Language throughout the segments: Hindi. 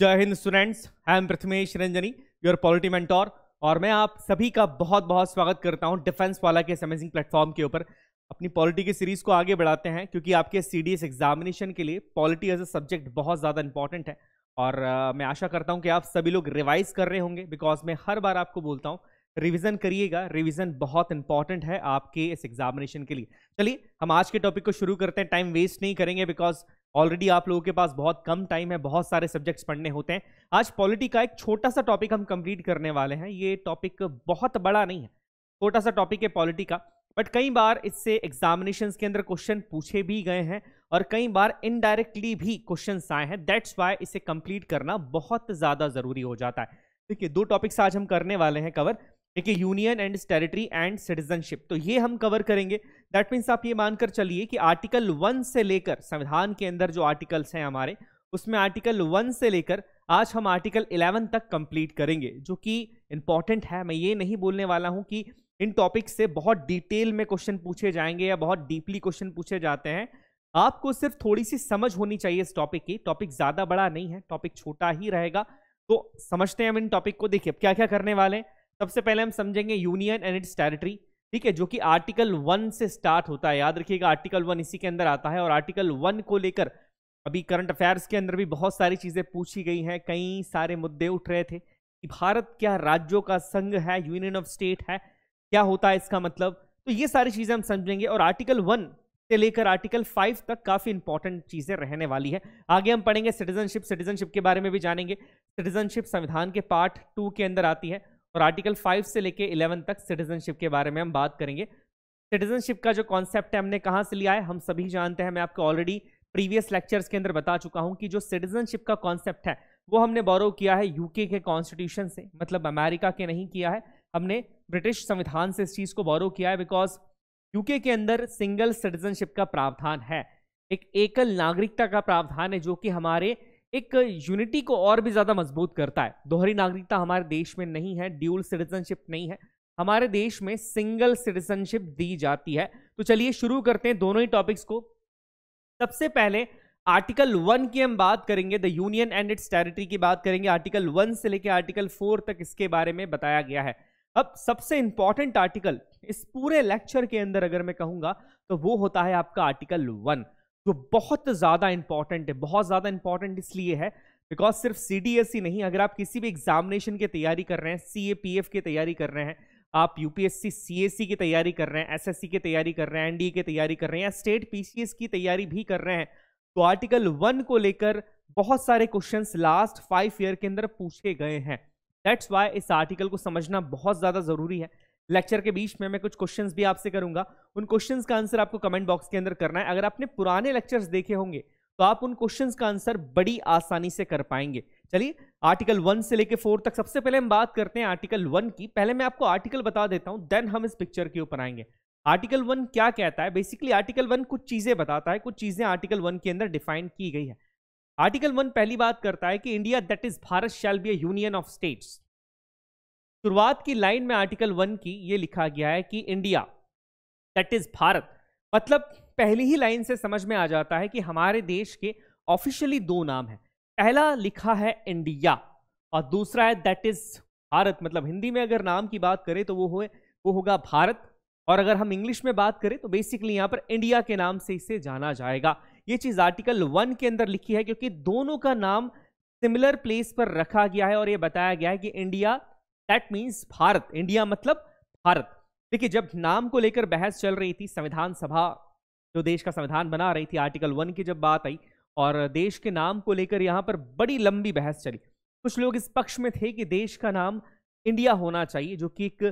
जय हिंद students I am Prathamesh Ranjani your polity mentor और मैं आप सभी का बहुत बहुत स्वागत करता हूं डिफेंस वाला के समेजिंग प्लेटफॉर्म के ऊपर अपनी पॉलिटी की सीरीज को आगे बढ़ाते हैं क्योंकि आपके सी डी एस एग्जामिनेशन के लिए पॉलिटी एज अ सब्जेक्ट बहुत ज़्यादा इंपॉर्टेंट है और आ, मैं आशा करता हूँ कि आप सभी लोग रिवाइज कर रहे होंगे बिकॉज मैं हर बार आपको बोलता हूँ रिविजन करिएगा रिविज़न बहुत इंपॉर्टेंट है आपके इस एग्जामिनेशन के लिए चलिए हम आज के टॉपिक को शुरू करते हैं टाइम वेस्ट नहीं करेंगे बिकॉज ऑलरेडी आप लोगों के पास बहुत कम टाइम है बहुत सारे सब्जेक्ट्स पढ़ने होते हैं आज पॉलिटी का एक छोटा सा टॉपिक हम कंप्लीट करने वाले हैं ये टॉपिक बहुत बड़ा नहीं है छोटा सा टॉपिक है पॉलिटी का बट कई बार इससे एग्जामिनेशन के अंदर क्वेश्चन पूछे भी गए हैं और कई बार इनडायरेक्टली भी क्वेश्चन आए हैं दैट्स वाई इसे कंप्लीट करना बहुत ज़्यादा ज़रूरी हो जाता है ठीक है दो टॉपिक्स आज हम करने वाले हैं कवर ठीक है union and territory and citizenship तो ये हम कवर करेंगे दैट मीन्स आप ये मानकर चलिए कि आर्टिकल वन से लेकर संविधान के अंदर जो आर्टिकल्स हैं हमारे उसमें आर्टिकल वन से लेकर आज हम आर्टिकल इलेवन तक कंप्लीट करेंगे जो कि इंपॉर्टेंट है मैं ये नहीं बोलने वाला हूँ कि इन टॉपिक से बहुत डिटेल में क्वेश्चन पूछे जाएंगे या बहुत डीपली क्वेश्चन पूछे जाते हैं आपको सिर्फ थोड़ी सी समझ होनी चाहिए इस टॉपिक की टॉपिक ज़्यादा बड़ा नहीं है टॉपिक छोटा ही रहेगा तो समझते हैं हम इन टॉपिक को देखिए अब क्या क्या करने वाले हैं सबसे पहले हम समझेंगे यूनियन एंड इट्स टेरिटरी ठीक है जो कि आर्टिकल वन से स्टार्ट होता है याद रखिएगा आर्टिकल वन इसी के अंदर आता है और आर्टिकल वन को लेकर अभी करंट अफेयर्स के अंदर भी बहुत सारी चीज़ें पूछी गई हैं कई सारे मुद्दे उठ रहे थे कि भारत क्या राज्यों का संघ है यूनियन ऑफ स्टेट है क्या होता है इसका मतलब तो ये सारी चीज़ें हम समझेंगे और आर्टिकल वन से लेकर आर्टिकल फाइव तक काफ़ी इंपॉर्टेंट चीज़ें रहने वाली है आगे हम पढ़ेंगे सिटीजनशिप सिटीजनशिप के बारे में भी जानेंगे सिटीजनशिप संविधान के पार्ट टू के अंदर आती है और आर्टिकल फाइव से लेके इलेवन तक सिटीजनशिप के बारे में हम बात करेंगे सिटीजनशिप का जो कॉन्सेप्ट है हमने कहाँ से लिया है हम सभी जानते हैं मैं आपको ऑलरेडी प्रीवियस लेक्चर्स के अंदर बता चुका हूँ कि जो सिटीजनशिप का कॉन्सेप्ट है वो हमने बोरो किया है यूके के कॉन्स्टिट्यूशन से मतलब अमेरिका के नहीं किया है हमने ब्रिटिश संविधान से इस चीज़ को बोरो किया है बिकॉज यूके के अंदर सिंगल सिटीजनशिप का प्रावधान है एक एकल नागरिकता का प्रावधान है जो कि हमारे एक यूनिटी को और भी ज़्यादा मजबूत करता है दोहरी नागरिकता हमारे देश में नहीं है ड्यूल सिटीजनशिप नहीं है हमारे देश में सिंगल सिटीजनशिप दी जाती है तो चलिए शुरू करते हैं दोनों ही टॉपिक्स को सबसे पहले आर्टिकल वन की हम बात करेंगे the union and its territory की बात करेंगे आर्टिकल वन से लेकर आर्टिकल फोर तक इसके बारे में बताया गया है अब सबसे इंपॉर्टेंट आर्टिकल इस पूरे लेक्चर के अंदर अगर मैं कहूंगा तो वो होता है आपका आर्टिकल वन जो बहुत ज़्यादा इंपॉर्टेंट है बहुत ज़्यादा इंपॉर्टेंट इसलिए है बिकॉज सिर्फ सी सी नहीं अगर आप किसी भी एग्जामिनेशन की तैयारी कर रहे हैं सी की तैयारी कर रहे हैं आप यूपीएससी सीएससी की तैयारी कर रहे हैं एसएससी की तैयारी कर रहे हैं एनडीए की तैयारी कर रहे हैं या स्टेट पीसीएस की तैयारी भी कर रहे हैं तो आर्टिकल वन को लेकर बहुत सारे क्वेश्चंस लास्ट फाइव ईयर के अंदर पूछे गए हैं दैट्स वाई इस आर्टिकल को समझना बहुत ज़्यादा ज़रूरी है लेक्चर के बीच में मैं कुछ क्वेश्चंस भी आपसे करूंगा उन क्वेश्चंस का आंसर आपको कमेंट बॉक्स के अंदर करना है अगर आपने पुराने लेक्चर्स देखे होंगे तो आप उन क्वेश्चंस का आंसर बड़ी आसानी से कर पाएंगे चलिए आर्टिकल वन से लेके फोर तक सबसे पहले हम बात करते हैं आर्टिकल वन की पहले मैं आपको आर्टिकल बता देता हूं देन हम इस पिक्चर के ऊपर आएंगे आर्टिकल वन क्या कहता है बेसिकली आर्टिकल वन कुछ चीजें बताता है कुछ चीजें आर्टिकल वन के अंदर डिफाइन की गई है आर्टिकल वन पहली बात करता है कि India that is Bharat shall be union of states शुरुआत की लाइन में आर्टिकल वन की ये लिखा गया है कि इंडिया दैट इज भारत मतलब पहली ही लाइन से समझ में आ जाता है कि हमारे देश के ऑफिशियली दो नाम हैं पहला लिखा है इंडिया और दूसरा है दैट इज भारत मतलब हिंदी में अगर नाम की बात करें तो वो हो वो होगा भारत और अगर हम इंग्लिश में बात करें तो बेसिकली यहाँ पर इंडिया के नाम से इसे जाना जाएगा ये चीज़ आर्टिकल वन के अंदर लिखी है क्योंकि दोनों का नाम सिमिलर प्लेस पर रखा गया है और ये बताया गया है कि India that means Bharat India मतलब भारत देखिए जब नाम को लेकर बहस चल रही थी संविधान सभा जो देश का संविधान बना रही थी आर्टिकल वन की जब बात आई और देश के नाम को लेकर यहाँ पर बड़ी लंबी बहस चली कुछ लोग इस पक्ष में थे कि देश का नाम इंडिया होना चाहिए जो कि एक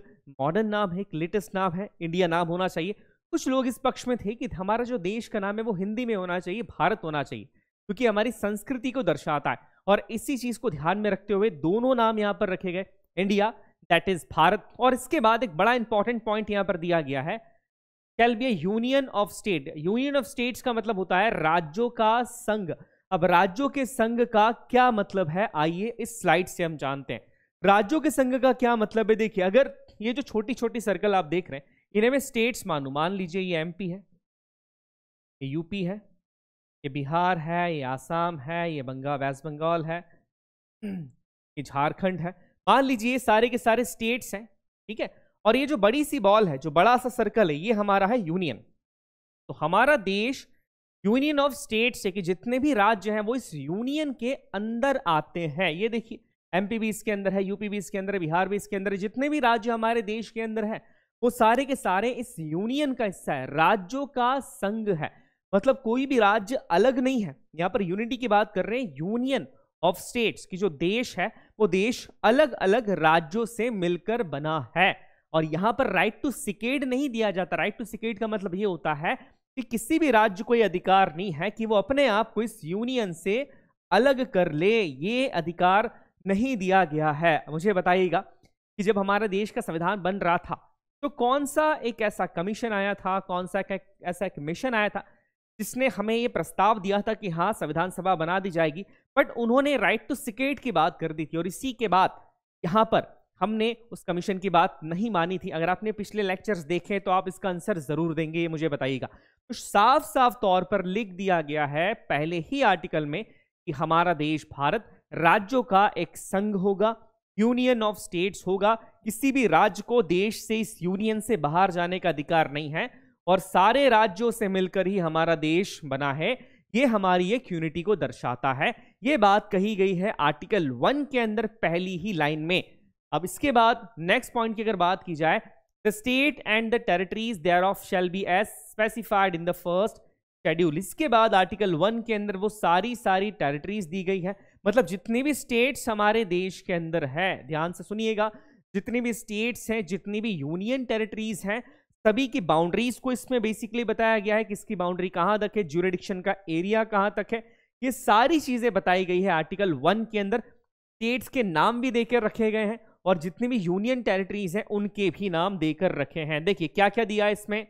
मॉडर्न नाम है एक लेटेस्ट नाम है इंडिया नाम होना चाहिए कुछ लोग इस पक्ष में थे कि हमारा जो देश का नाम है वो हिंदी में होना चाहिए भारत होना चाहिए क्योंकि हमारी संस्कृति को दर्शाता है और इसी चीज़ को ध्यान में रखते हुए दोनों नाम यहाँ पर रखे गए इंडिया दैट इज भारत और इसके बाद एक बड़ा इंपॉर्टेंट पॉइंट यहां पर दिया गया है shall be union of state union of states का मतलब होता है राज्यों का संघ अब राज्यों के संघ का क्या मतलब है आइए इस स्लाइड से हम जानते हैं राज्यों के संघ का क्या मतलब है देखिए अगर ये जो छोटी छोटी सर्कल आप देख रहे हैं इन्हें मैं स्टेट्स मानू मान लीजिए ये एमपी है ये यूपी है ये बिहार है ये आसाम है ये बंगाल वेस्ट बंगाल है ये झारखंड है मान लीजिए सारे के सारे स्टेट्स हैं ठीक है और ये जो बड़ी सी बॉल है जो बड़ा सा सर्कल है ये हमारा है यूनियन तो हमारा देश यूनियन ऑफ स्टेट्स है कि जितने भी राज्य हैं वो इस यूनियन के अंदर आते हैं ये देखिए एमपी भी इसके अंदर है यूपी भी इसके अंदर है बिहार भी इसके अंदर है जितने भी राज्य हमारे देश के अंदर है वो सारे के सारे इस यूनियन का हिस्सा है राज्यों का संघ है मतलब कोई भी राज्य अलग नहीं है यहाँ पर यूनिटी की बात कर रहे हैं यूनियन ऑफ स्टेट्स की जो देश है वो देश अलग अलग राज्यों से मिलकर बना है और यहां पर राइट टू सिकेड नहीं दिया जाता राइट टू सिकेड का मतलब ये होता है कि किसी भी राज्य को यह अधिकार नहीं है कि वो अपने आप को इस यूनियन से अलग कर ले ये अधिकार नहीं दिया गया है मुझे बताइएगा कि जब हमारे देश का संविधान बन रहा था तो कौन सा एक ऐसा कमीशन आया था कौन सा एक ऐसा एक मिशन आया था जिसने हमें ये प्रस्ताव दिया था कि हाँ संविधान सभा बना दी जाएगी बट उन्होंने राइट टू सिकेट की बात कर दी थी और इसी के बाद यहाँ पर हमने उस कमीशन की बात नहीं मानी थी अगर आपने पिछले लेक्चर्स देखे तो आप इसका आंसर जरूर देंगे ये मुझे बताइएगा तो साफ साफ तौर पर लिख दिया गया है पहले ही आर्टिकल में कि हमारा देश भारत राज्यों का एक संघ होगा यूनियन ऑफ स्टेट्स होगा किसी भी राज्य को देश से इस यूनियन से बाहर जाने का अधिकार नहीं है और सारे राज्यों से मिलकर ही हमारा देश बना है ये हमारी एक यूनिटी को दर्शाता है ये बात कही गई है आर्टिकल वन के अंदर पहली ही लाइन में अब इसके बाद नेक्स्ट पॉइंट की अगर बात की जाए the state and the territories thereof shall be as specified in the first schedule इसके बाद आर्टिकल वन के अंदर वो सारी सारी टेरिटरीज दी गई है मतलब जितने भी स्टेट्स हमारे देश के अंदर है ध्यान से सुनिएगा जितनी भी स्टेट्स हैं जितनी भी यूनियन टेरिटरीज हैं सभी की बाउंड्रीज को इसमें बेसिकली बताया गया है किसकी बाउंड्री कहां तक है ज्यूरिडिक्शन का एरिया कहां तक है ये सारी चीजें बताई गई है आर्टिकल वन के अंदर स्टेट्स के नाम भी देकर रखे गए हैं और जितनी भी यूनियन टेरिटरीज हैं उनके भी नाम देकर रखे हैं देखिए क्या क्या दिया है इसमें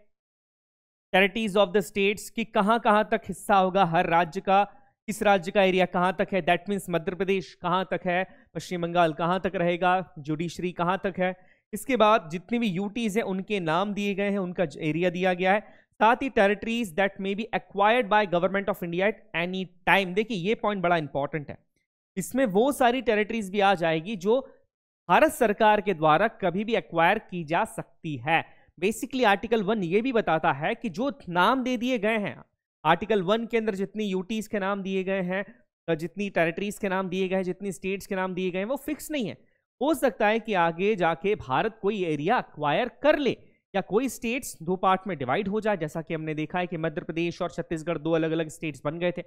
टेरिटरीज ऑफ द स्टेट्स की कहां कहां तक हिस्सा होगा हर राज्य का किस राज्य का एरिया कहां तक है दैट मीन्स मध्य प्रदेश कहां तक है पश्चिम बंगाल कहां तक रहेगा जुडिशरी कहां तक है इसके बाद जितने भी यूटीज़ हैं उनके नाम दिए गए हैं उनका एरिया दिया गया है साथ ही territories that may be acquired by government of India at any time देखिए ये पॉइंट बड़ा इंपॉर्टेंट है इसमें वो सारी टेरिटरीज भी आ जाएगी जो भारत सरकार के द्वारा कभी भी एक्वायर की जा सकती है बेसिकली आर्टिकल वन ये भी बताता है कि जो नाम दे दिए गए हैं आर्टिकल वन के अंदर जितनी यूटीज के नाम दिए गए हैं जितनी टेरिटरीज के नाम दिए गए हैं जितनी स्टेट्स के नाम दिए गए हैं वो फिक्स नहीं है हो सकता है कि आगे जाके भारत कोई एरिया अक्वायर कर ले या कोई स्टेट्स दो पार्ट में डिवाइड हो जाए जैसा कि हमने देखा है कि मध्य प्रदेश और छत्तीसगढ़ दो अलग अलग स्टेट्स बन गए थे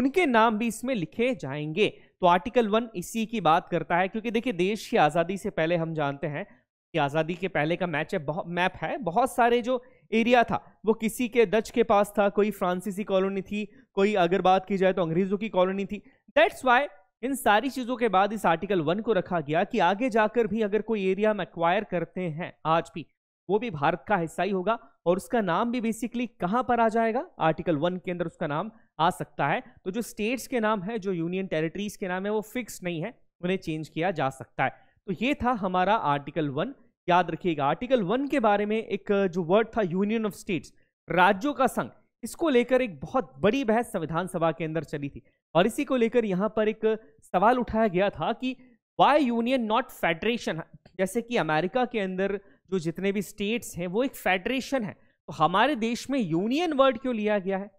उनके नाम भी इसमें लिखे जाएंगे तो आर्टिकल वन इसी की बात करता है क्योंकि देखिए देश की आज़ादी से पहले हम जानते हैं कि आज़ादी के पहले का मैच है बहुत मैप है बहुत सारे जो एरिया था वो किसी के डच के पास था कोई फ्रांसीसी कॉलोनी थी कोई अगर बात की जाए तो अंग्रेज़ों की कॉलोनी थी दैट्स वाई इन सारी चीजों के बाद इस आर्टिकल वन को रखा गया कि आगे जाकर भी अगर कोई एरिया हम एक्वायर करते हैं आज भी वो भी भारत का हिस्सा ही होगा और उसका नाम भी बेसिकली कहां पर आ जाएगा आर्टिकल वन के अंदर उसका नाम आ सकता है तो जो स्टेट्स के नाम है जो यूनियन टेरिटरीज के नाम है वो फिक्स नहीं है उन्हें चेंज किया जा सकता है तो ये था हमारा आर्टिकल वन याद रखिएगा आर्टिकल वन के बारे में एक जो वर्ड था यूनियन ऑफ स्टेट्स राज्यों का संघ इसको लेकर एक बहुत बड़ी बहस संविधान सभा के अंदर चली थी और इसी को लेकर यहाँ पर एक सवाल उठाया गया था कि वाई यूनियन नॉट फेडरेशन जैसे कि अमेरिका के अंदर जो जितने भी स्टेट्स हैं वो एक फेडरेशन है तो हमारे देश में यूनियन वर्ड क्यों लिया गया है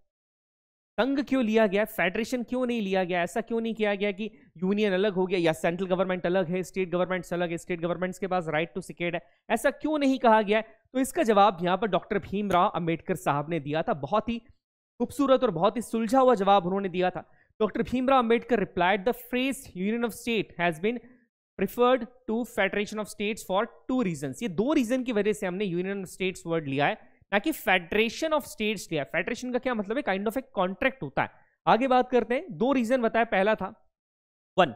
संघ क्यों लिया गया फेडरेशन क्यों नहीं लिया गया ऐसा क्यों नहीं किया गया कि यूनियन अलग हो गया या सेंट्रल गवर्नमेंट अलग है स्टेट गवर्नमेंट्स अलग है स्टेट गवर्नमेंट्स के पास राइट टू सिकेट है ऐसा क्यों नहीं कहा गया तो इसका जवाब यहाँ पर डॉक्टर भीमराव अंबेडकर साहब ने दिया था बहुत ही खूबसूरत और बहुत ही सुलझा हुआ जवाब उन्होंने दिया था Dr. Bhimrao Ambedkar replied, the phrase Union of State has been preferred to federation of states for two reason ये दो रीजन की वजह से हमने यूनियन ऑफ स्टेट्स वर्ड लिया है ना कि फेडरेशन ऑफ स्टेट्स लिया फेडरेशन का क्या मतलब है काइंड ऑफ ए कॉन्ट्रैक्ट होता है आगे बात करते हैं दो रीजन बताया पहला था one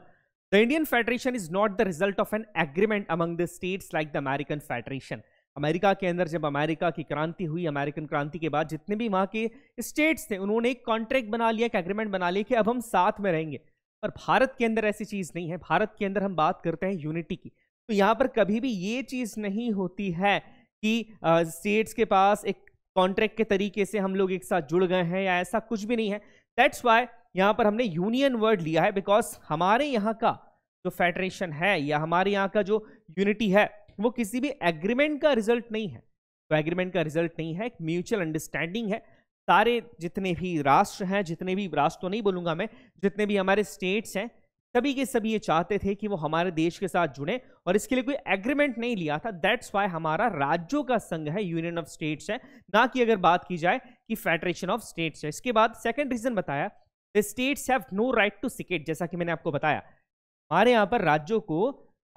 the Indian federation is not the result of an agreement among the states like the American federation America के अंदर जब अमेरिका की क्रांति हुई अमेरिकन क्रांति के बाद जितने भी वहाँ के स्टेट्स थे उन्होंने एक कॉन्ट्रैक्ट बना लिया एक एग्रीमेंट बना लिया कि अब हम साथ में रहेंगे पर भारत के अंदर ऐसी चीज़ नहीं है भारत के अंदर हम बात करते हैं यूनिटी की तो यहाँ पर कभी भी ये चीज़ नहीं होती है कि स्टेट्स के पास एक कॉन्ट्रैक्ट के तरीके से हम लोग एक साथ जुड़ गए हैं या ऐसा कुछ भी नहीं है दैट्स वाई यहाँ पर हमने यूनियन वर्ड लिया है बिकॉज हमारे यहाँ का जो फेडरेशन है या हमारे यहाँ का जो यूनिटी है वो किसी भी एग्रीमेंट का रिजल्ट नहीं है तो एग्रीमेंट का रिजल्ट नहीं है म्यूचुअल अंडरस्टैंडिंग है सारे जितने भी राष्ट्र हैं जितने भी राष्ट्र तो नहीं बोलूंगा मैं जितने भी हमारे स्टेट्स हैं सभी के सभी ये चाहते थे कि वो हमारे देश के साथ जुड़े और इसके लिए कोई एग्रीमेंट नहीं लिया था दैट्स वाई हमारा राज्यों का संघ है यूनियन ऑफ स्टेट्स है ना कि अगर बात की जाए कि फेडरेशन ऑफ स्टेट्स है इसके बाद सेकेंड रीजन बताया the states have no right to secede जैसा कि मैंने आपको बताया हमारे यहाँ पर राज्यों को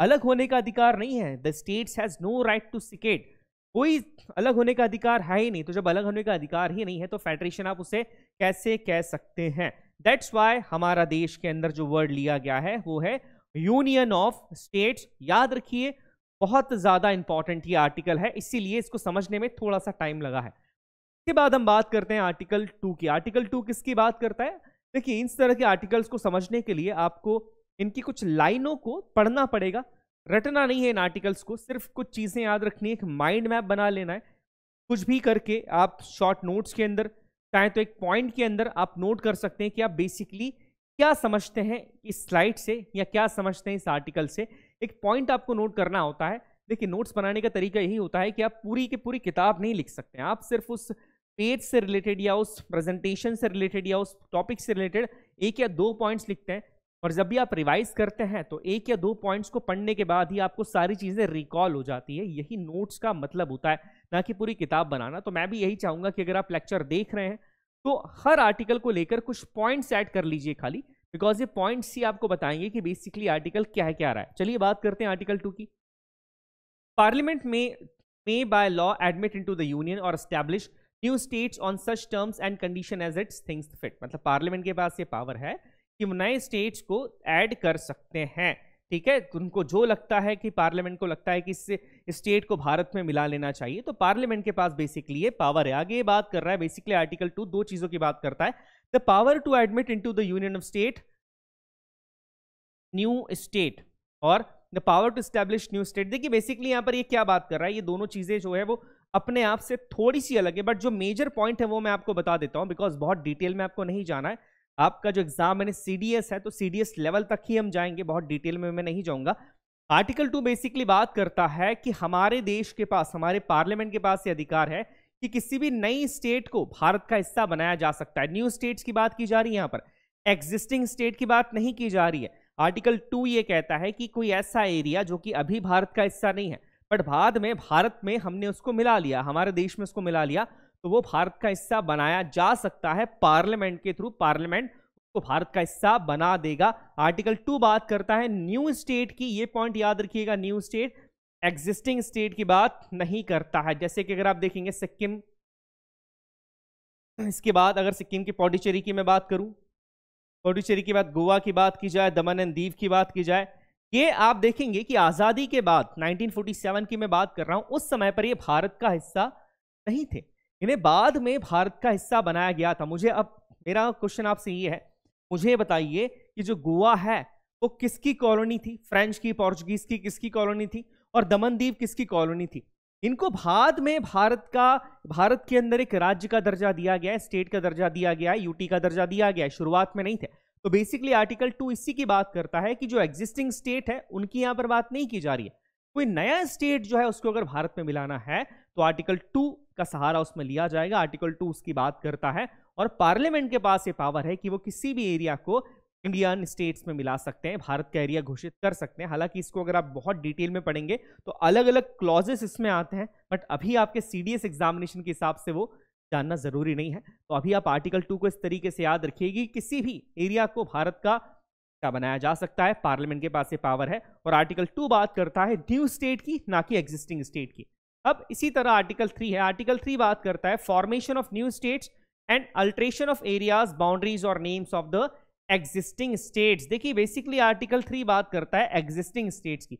अलग होने का अधिकार नहीं है the states has no right to secede कोई अलग होने का अधिकार है ही नहीं तो जब अलग होने का अधिकार ही नहीं है तो फेडरेशन आप उसे कैसे कह सकते हैं दैट्स वाई हमारा देश के अंदर जो वर्ड लिया गया है वो है यूनियन ऑफ स्टेट्स याद रखिए बहुत ज़्यादा इंपॉर्टेंट ये आर्टिकल है इसीलिए इसको समझने में थोड़ा सा टाइम लगा है इसके बाद हम बात करते हैं आर्टिकल टू की आर्टिकल टू किसकी बात करता है देखिए इस तरह के आर्टिकल्स को समझने के लिए आपको इनकी कुछ लाइनों को पढ़ना पड़ेगा रटना नहीं है इन आर्टिकल्स को सिर्फ कुछ चीज़ें याद रखनी है एक माइंड मैप बना लेना है कुछ भी करके आप शॉर्ट नोट्स के अंदर चाहे तो एक पॉइंट के अंदर आप नोट कर सकते हैं कि आप बेसिकली क्या समझते हैं इस स्लाइड से या क्या समझते हैं इस आर्टिकल से एक पॉइंट आपको नोट करना होता है देखिए नोट्स बनाने का तरीका यही होता है कि आप पूरी की पूरी किताब नहीं लिख सकते हैं आप सिर्फ उस पेज से रिलेटेड या उस प्रेजेंटेशन से रिलेटेड या उस टॉपिक से रिलेटेड एक या दो पॉइंट्स लिखते हैं और जब भी आप रिवाइज करते हैं तो एक या दो पॉइंट्स को पढ़ने के बाद ही आपको सारी चीज़ें रिकॉल हो जाती है यही नोट्स का मतलब होता है ना कि पूरी किताब बनाना तो मैं भी यही चाहूँगा कि अगर आप लेक्चर देख रहे हैं तो हर आर्टिकल को लेकर कुछ पॉइंट्स ऐड कर लीजिए खाली बिकॉज ये पॉइंट्स ही आपको बताएंगे कि बेसिकली आर्टिकल क्या है क्या रहा है चलिए बात करते हैं आर्टिकल टू की पार्लियामेंट में may by law admit in to the union और establish new states on such terms and condition as its things fit मतलब पार्लियामेंट के पास ये पावर है कि नए स्टेट्स को ऐड कर सकते हैं ठीक है उनको जो लगता है कि पार्लियामेंट को लगता है कि इससे स्टेट को भारत में मिला लेना चाहिए तो पार्लियामेंट के पास बेसिकली ये पावर है आगे ये बात कर रहा है बेसिकली आर्टिकल टू दो चीजों की बात करता है the power to admit in the union of state new state और the power to establish new state देखिए बेसिकली यहाँ पर ये क्या बात कर रहा है ये दोनों चीज़ें जो है वो अपने आप से थोड़ी सी अलग है बट जो मेजर पॉइंट है वो मैं आपको बता देता हूं बिकॉज बहुत डिटेल में आपको नहीं जाना है आपका जो एग्जाम मैंने सी है तो सी लेवल तक ही हम जाएंगे बहुत डिटेल में मैं नहीं जाऊँगा आर्टिकल टू बेसिकली बात करता है कि हमारे देश के पास हमारे पार्लियामेंट के पास ये अधिकार है कि किसी भी नई स्टेट को भारत का हिस्सा बनाया जा सकता है न्यू स्टेट्स की बात की जा रही है यहाँ पर एग्जिस्टिंग स्टेट की बात नहीं की जा रही है आर्टिकल टू ये कहता है कि कोई ऐसा एरिया जो कि अभी भारत का हिस्सा नहीं है बट बाद में भारत में हमने उसको मिला लिया हमारे देश में उसको मिला लिया तो वो भारत का हिस्सा बनाया जा सकता है पार्लियामेंट के थ्रू पार्लियामेंट उसको भारत का हिस्सा बना देगा आर्टिकल टू बात करता है न्यू स्टेट की ये पॉइंट याद रखिएगा न्यू स्टेट एग्जिस्टिंग स्टेट की बात नहीं करता है जैसे कि अगर आप देखेंगे सिक्किम इसके बाद अगर सिक्किम की पौडीचेरी की मैं बात करूं पौडीचेरी के बाद गोवा की बात की जाए दमन एंड दीव की बात की जाए ये आप देखेंगे कि आज़ादी के बाद 1947 की मैं बात कर रहा हूं उस समय पर ये भारत का हिस्सा नहीं थे इन्हें बाद में भारत का हिस्सा बनाया गया था मुझे अब मेरा क्वेश्चन आपसे ये है मुझे बताइए कि जो गोवा है वो किसकी कॉलोनी थी फ्रेंच की पोर्चुगीज की किसकी कॉलोनी थी और दमनदीप किसकी कॉलोनी थी इनको बाद में भारत का भारत के अंदर एक राज्य का दर्जा दिया गया है स्टेट का दर्जा दिया गया है यूटी का दर्जा दिया गया है शुरुआत में नहीं थे तो बेसिकली आर्टिकल टू इसी की बात करता है कि जो एग्जिस्टिंग स्टेट है उनकी यहां पर बात नहीं की जा रही है कोई नया स्टेट जो है उसको अगर भारत में मिलाना है तो आर्टिकल टू का सहारा उसमें लिया जाएगा आर्टिकल टू उसकी बात करता है और पार्लियामेंट के पास ये पावर है कि वो किसी भी एरिया को इंडियन स्टेट्स में मिला सकते हैं भारत का एरिया घोषित कर सकते हैं हालांकि इसको अगर आप बहुत डिटेल में पढ़ेंगे तो अलग अलग क्लॉजेस इसमें आते हैं बट अभी आपके सी एग्जामिनेशन के हिसाब से वो जानना जरूरी नहीं है तो अभी आप आर्टिकल टू को इस तरीके से याद रखिए कि किसी भी एरिया को भारत का क्या बनाया जा सकता है पार्लियामेंट के पास ये पावर है और आर्टिकल टू बात करता है न्यू स्टेट की ना कि एग्जिस्टिंग स्टेट की अब इसी तरह आर्टिकल थ्री है आर्टिकल थ्री बात करता है formation of new states and alteration of areas boundaries और names of the existing states देखिए बेसिकली आर्टिकल थ्री बात करता है एग्जिस्टिंग स्टेट्स की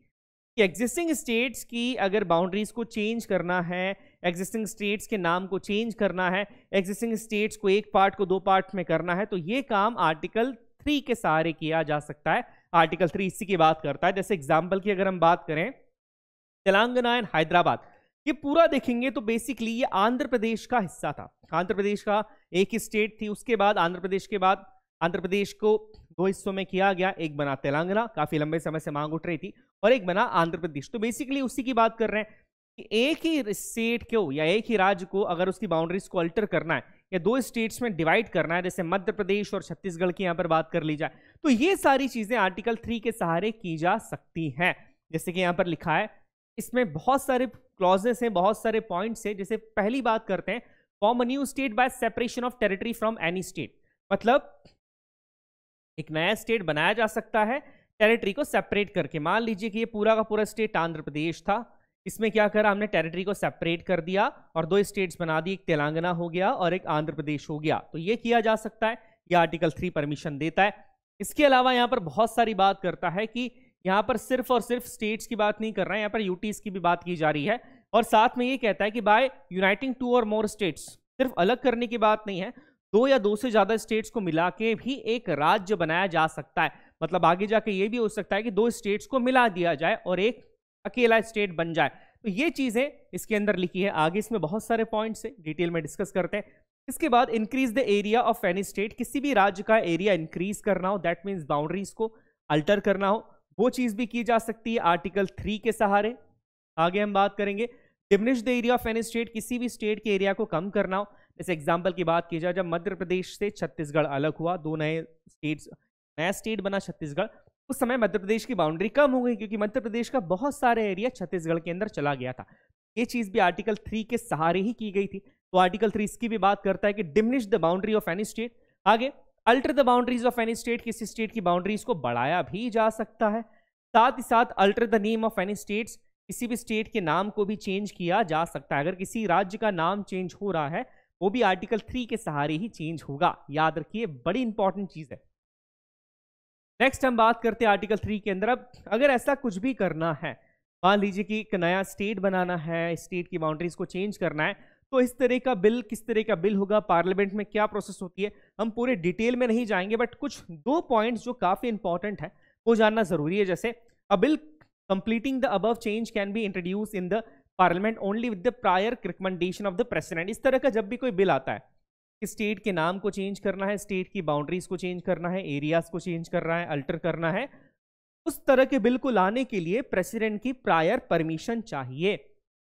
एग्जिस्टिंग स्टेट्स की अगर बाउंड्रीज को चेंज करना है एग्जिस्टिंग स्टेट्स के नाम को चेंज करना है एग्जिस्टिंग स्टेट्स को एक पार्ट को दो पार्ट में करना है तो ये काम आर्टिकल थ्री के सहारे किया जा सकता है आर्टिकल थ्री इसी की बात करता है जैसे एग्जाम्पल की अगर हम बात करें तेलंगाना एंड हैदराबाद ये पूरा देखेंगे तो बेसिकली ये आंध्र प्रदेश का हिस्सा था आंध्र प्रदेश का एक ही स्टेट थी उसके बाद आंध्र प्रदेश के बाद आंध्र प्रदेश को दो हिस्सों में किया गया एक बना तेलंगाना काफी लंबे समय से मांग उठ रही थी और एक बना आंध्र प्रदेश तो बेसिकली उसी की बात कर रहे हैं कि एक ही स्टेट को या एक ही राज्य को अगर उसकी बाउंड्रीज को अल्टर करना है या दो स्टेट्स में डिवाइड करना है जैसे मध्य प्रदेश और छत्तीसगढ़ की यहाँ पर बात कर ली जाए तो ये सारी चीजें आर्टिकल थ्री के सहारे की जा सकती हैं जैसे कि यहाँ पर लिखा है इसमें बहुत सारे क्लॉजेस हैं बहुत सारे पॉइंट्स हैं जैसे पहली बात करते हैं form a new state by separation of territory from any state मतलब एक नया स्टेट बनाया जा सकता है टेरिटरी को सेपरेट करके मान लीजिए कि ये पूरा का पूरा स्टेट आंध्र प्रदेश था इसमें क्या करा हमने टेरिटरी को सेपरेट कर दिया और दो स्टेट्स बना दी एक तेलंगाना हो गया और एक आंध्र प्रदेश हो गया तो ये किया जा सकता है यह आर्टिकल थ्री परमिशन देता है इसके अलावा यहाँ पर बहुत सारी बात करता है कि यहाँ पर सिर्फ और सिर्फ स्टेट्स की बात नहीं कर रहा है यहाँ पर यूटीज की भी बात की जा रही है और साथ में ये कहता है कि बाय यूनाइटिंग टू और मोर स्टेट्स सिर्फ अलग करने की बात नहीं है दो या दो से ज्यादा स्टेट्स को मिला के भी एक राज्य बनाया जा सकता है मतलब आगे जाके ये भी हो सकता है कि दो स्टेट्स को मिला दिया जाए और एक अकेला स्टेट बन जाए तो ये चीजें इसके अंदर लिखी है आगे इसमें बहुत सारे पॉइंट्स है डिटेल में डिस्कस करते हैं इसके बाद increase the area of any state किसी भी राज्य का एरिया इंक्रीज करना हो दैट मीन्स बाउंड्रीज को अल्टर करना हो वो चीज भी की जा सकती है आर्टिकल थ्री के सहारे आगे हम बात करेंगे diminish the area of an state किसी भी स्टेट के एरिया को कम करना हो जैसे एग्जाम्पल की बात की जाए जब मध्य प्रदेश से छत्तीसगढ़ अलग हुआ दो नए स्टेट्स नया स्टेट बना छत्तीसगढ़ उस समय मध्य प्रदेश की बाउंड्री कम हो गई क्योंकि मध्य प्रदेश का बहुत सारे एरिया छत्तीसगढ़ के अंदर चला गया था ये चीज़ भी आर्टिकल थ्री के सहारे ही की गई थी तो आर्टिकल थ्री इसकी भी बात करता है कि diminish the boundary of any state आगे alter the boundaries of any state किसी स्टेट की बाउंड्रीज को बढ़ाया भी जा सकता है साथ ही साथ alter the name of any states किसी भी स्टेट के नाम को भी चेंज किया जा सकता है अगर किसी राज्य का नाम चेंज हो रहा है वो भी आर्टिकल थ्री के सहारे ही चेंज होगा याद रखिए बड़ी इंपॉर्टेंट चीज है नेक्स्ट हम बात करते हैं आर्टिकल थ्री के अंदर अब अगर ऐसा कुछ भी करना है मान लीजिए कि एक नया स्टेट बनाना है स्टेट की बाउंड्रीज को चेंज करना है तो इस तरह का बिल किस तरह का बिल होगा पार्लियामेंट में क्या प्रोसेस होती है हम पूरे डिटेल में नहीं जाएंगे बट कुछ दो पॉइंट्स जो काफ़ी इंपॉर्टेंट है वो जानना ज़रूरी है जैसे a bill completing the above change can be introduce in the parliament only with the prior recommendation of the president इस तरह का जब भी कोई बिल आता है कि स्टेट के नाम को चेंज करना है स्टेट की बाउंड्रीज को चेंज करना है एरियाज को चेंज करना है अल्टर करना है उस तरह के बिल को लाने के लिए प्रेसिडेंट की प्रायर परमिशन चाहिए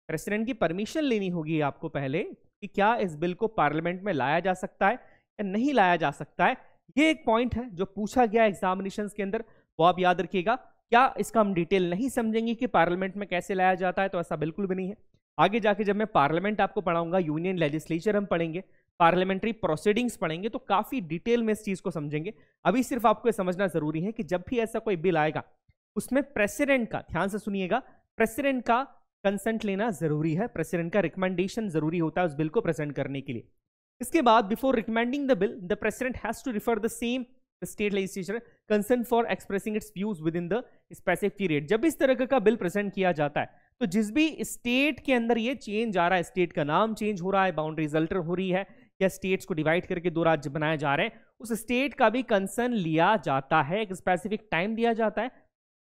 प्रेसिडेंट की परमिशन लेनी होगी आपको पहले कि क्या इस बिल को पार्लियामेंट में लाया जा सकता है या नहीं लाया जा सकता है ये एक पॉइंट है जो पूछा गया एग्जामिनेशन के अंदर वो आप याद रखिएगा क्या इसका हम डिटेल नहीं समझेंगे कि पार्लियामेंट में कैसे लाया जाता है तो ऐसा बिल्कुल भी नहीं है आगे जाके जब मैं पार्लियामेंट आपको पढ़ाऊंगा यूनियन लेजिस्लेचर हम पढ़ेंगे पार्लियामेंट्री प्रोसीडिंग्स पढ़ेंगे तो काफ़ी डिटेल में इस चीज़ को समझेंगे अभी सिर्फ आपको समझना ज़रूरी है कि जब भी ऐसा कोई बिल आएगा उसमें प्रेसिडेंट का ध्यान से सुनिएगा प्रेसिडेंट का कंसेंट लेना जरूरी है प्रेसिडेंट का रिकमेंडेशन जरूरी होता है उस बिल को प्रेजेंट करने के लिए इसके बाद before recommending the bill the president has to refer the same state legislature concern for expressing its views within the specific period जब इस तरह का बिल प्रेजेंट किया जाता है तो जिस भी स्टेट के अंदर ये चेंज आ रहा है स्टेट का नाम चेंज हो रहा है बाउंड्रीज अल्टर हो रही है या स्टेट्स को डिवाइड करके दो राज्य बनाए जा रहे हैं उस स्टेट का भी कंसर्न लिया जाता है एक स्पेसिफिक टाइम दिया जाता है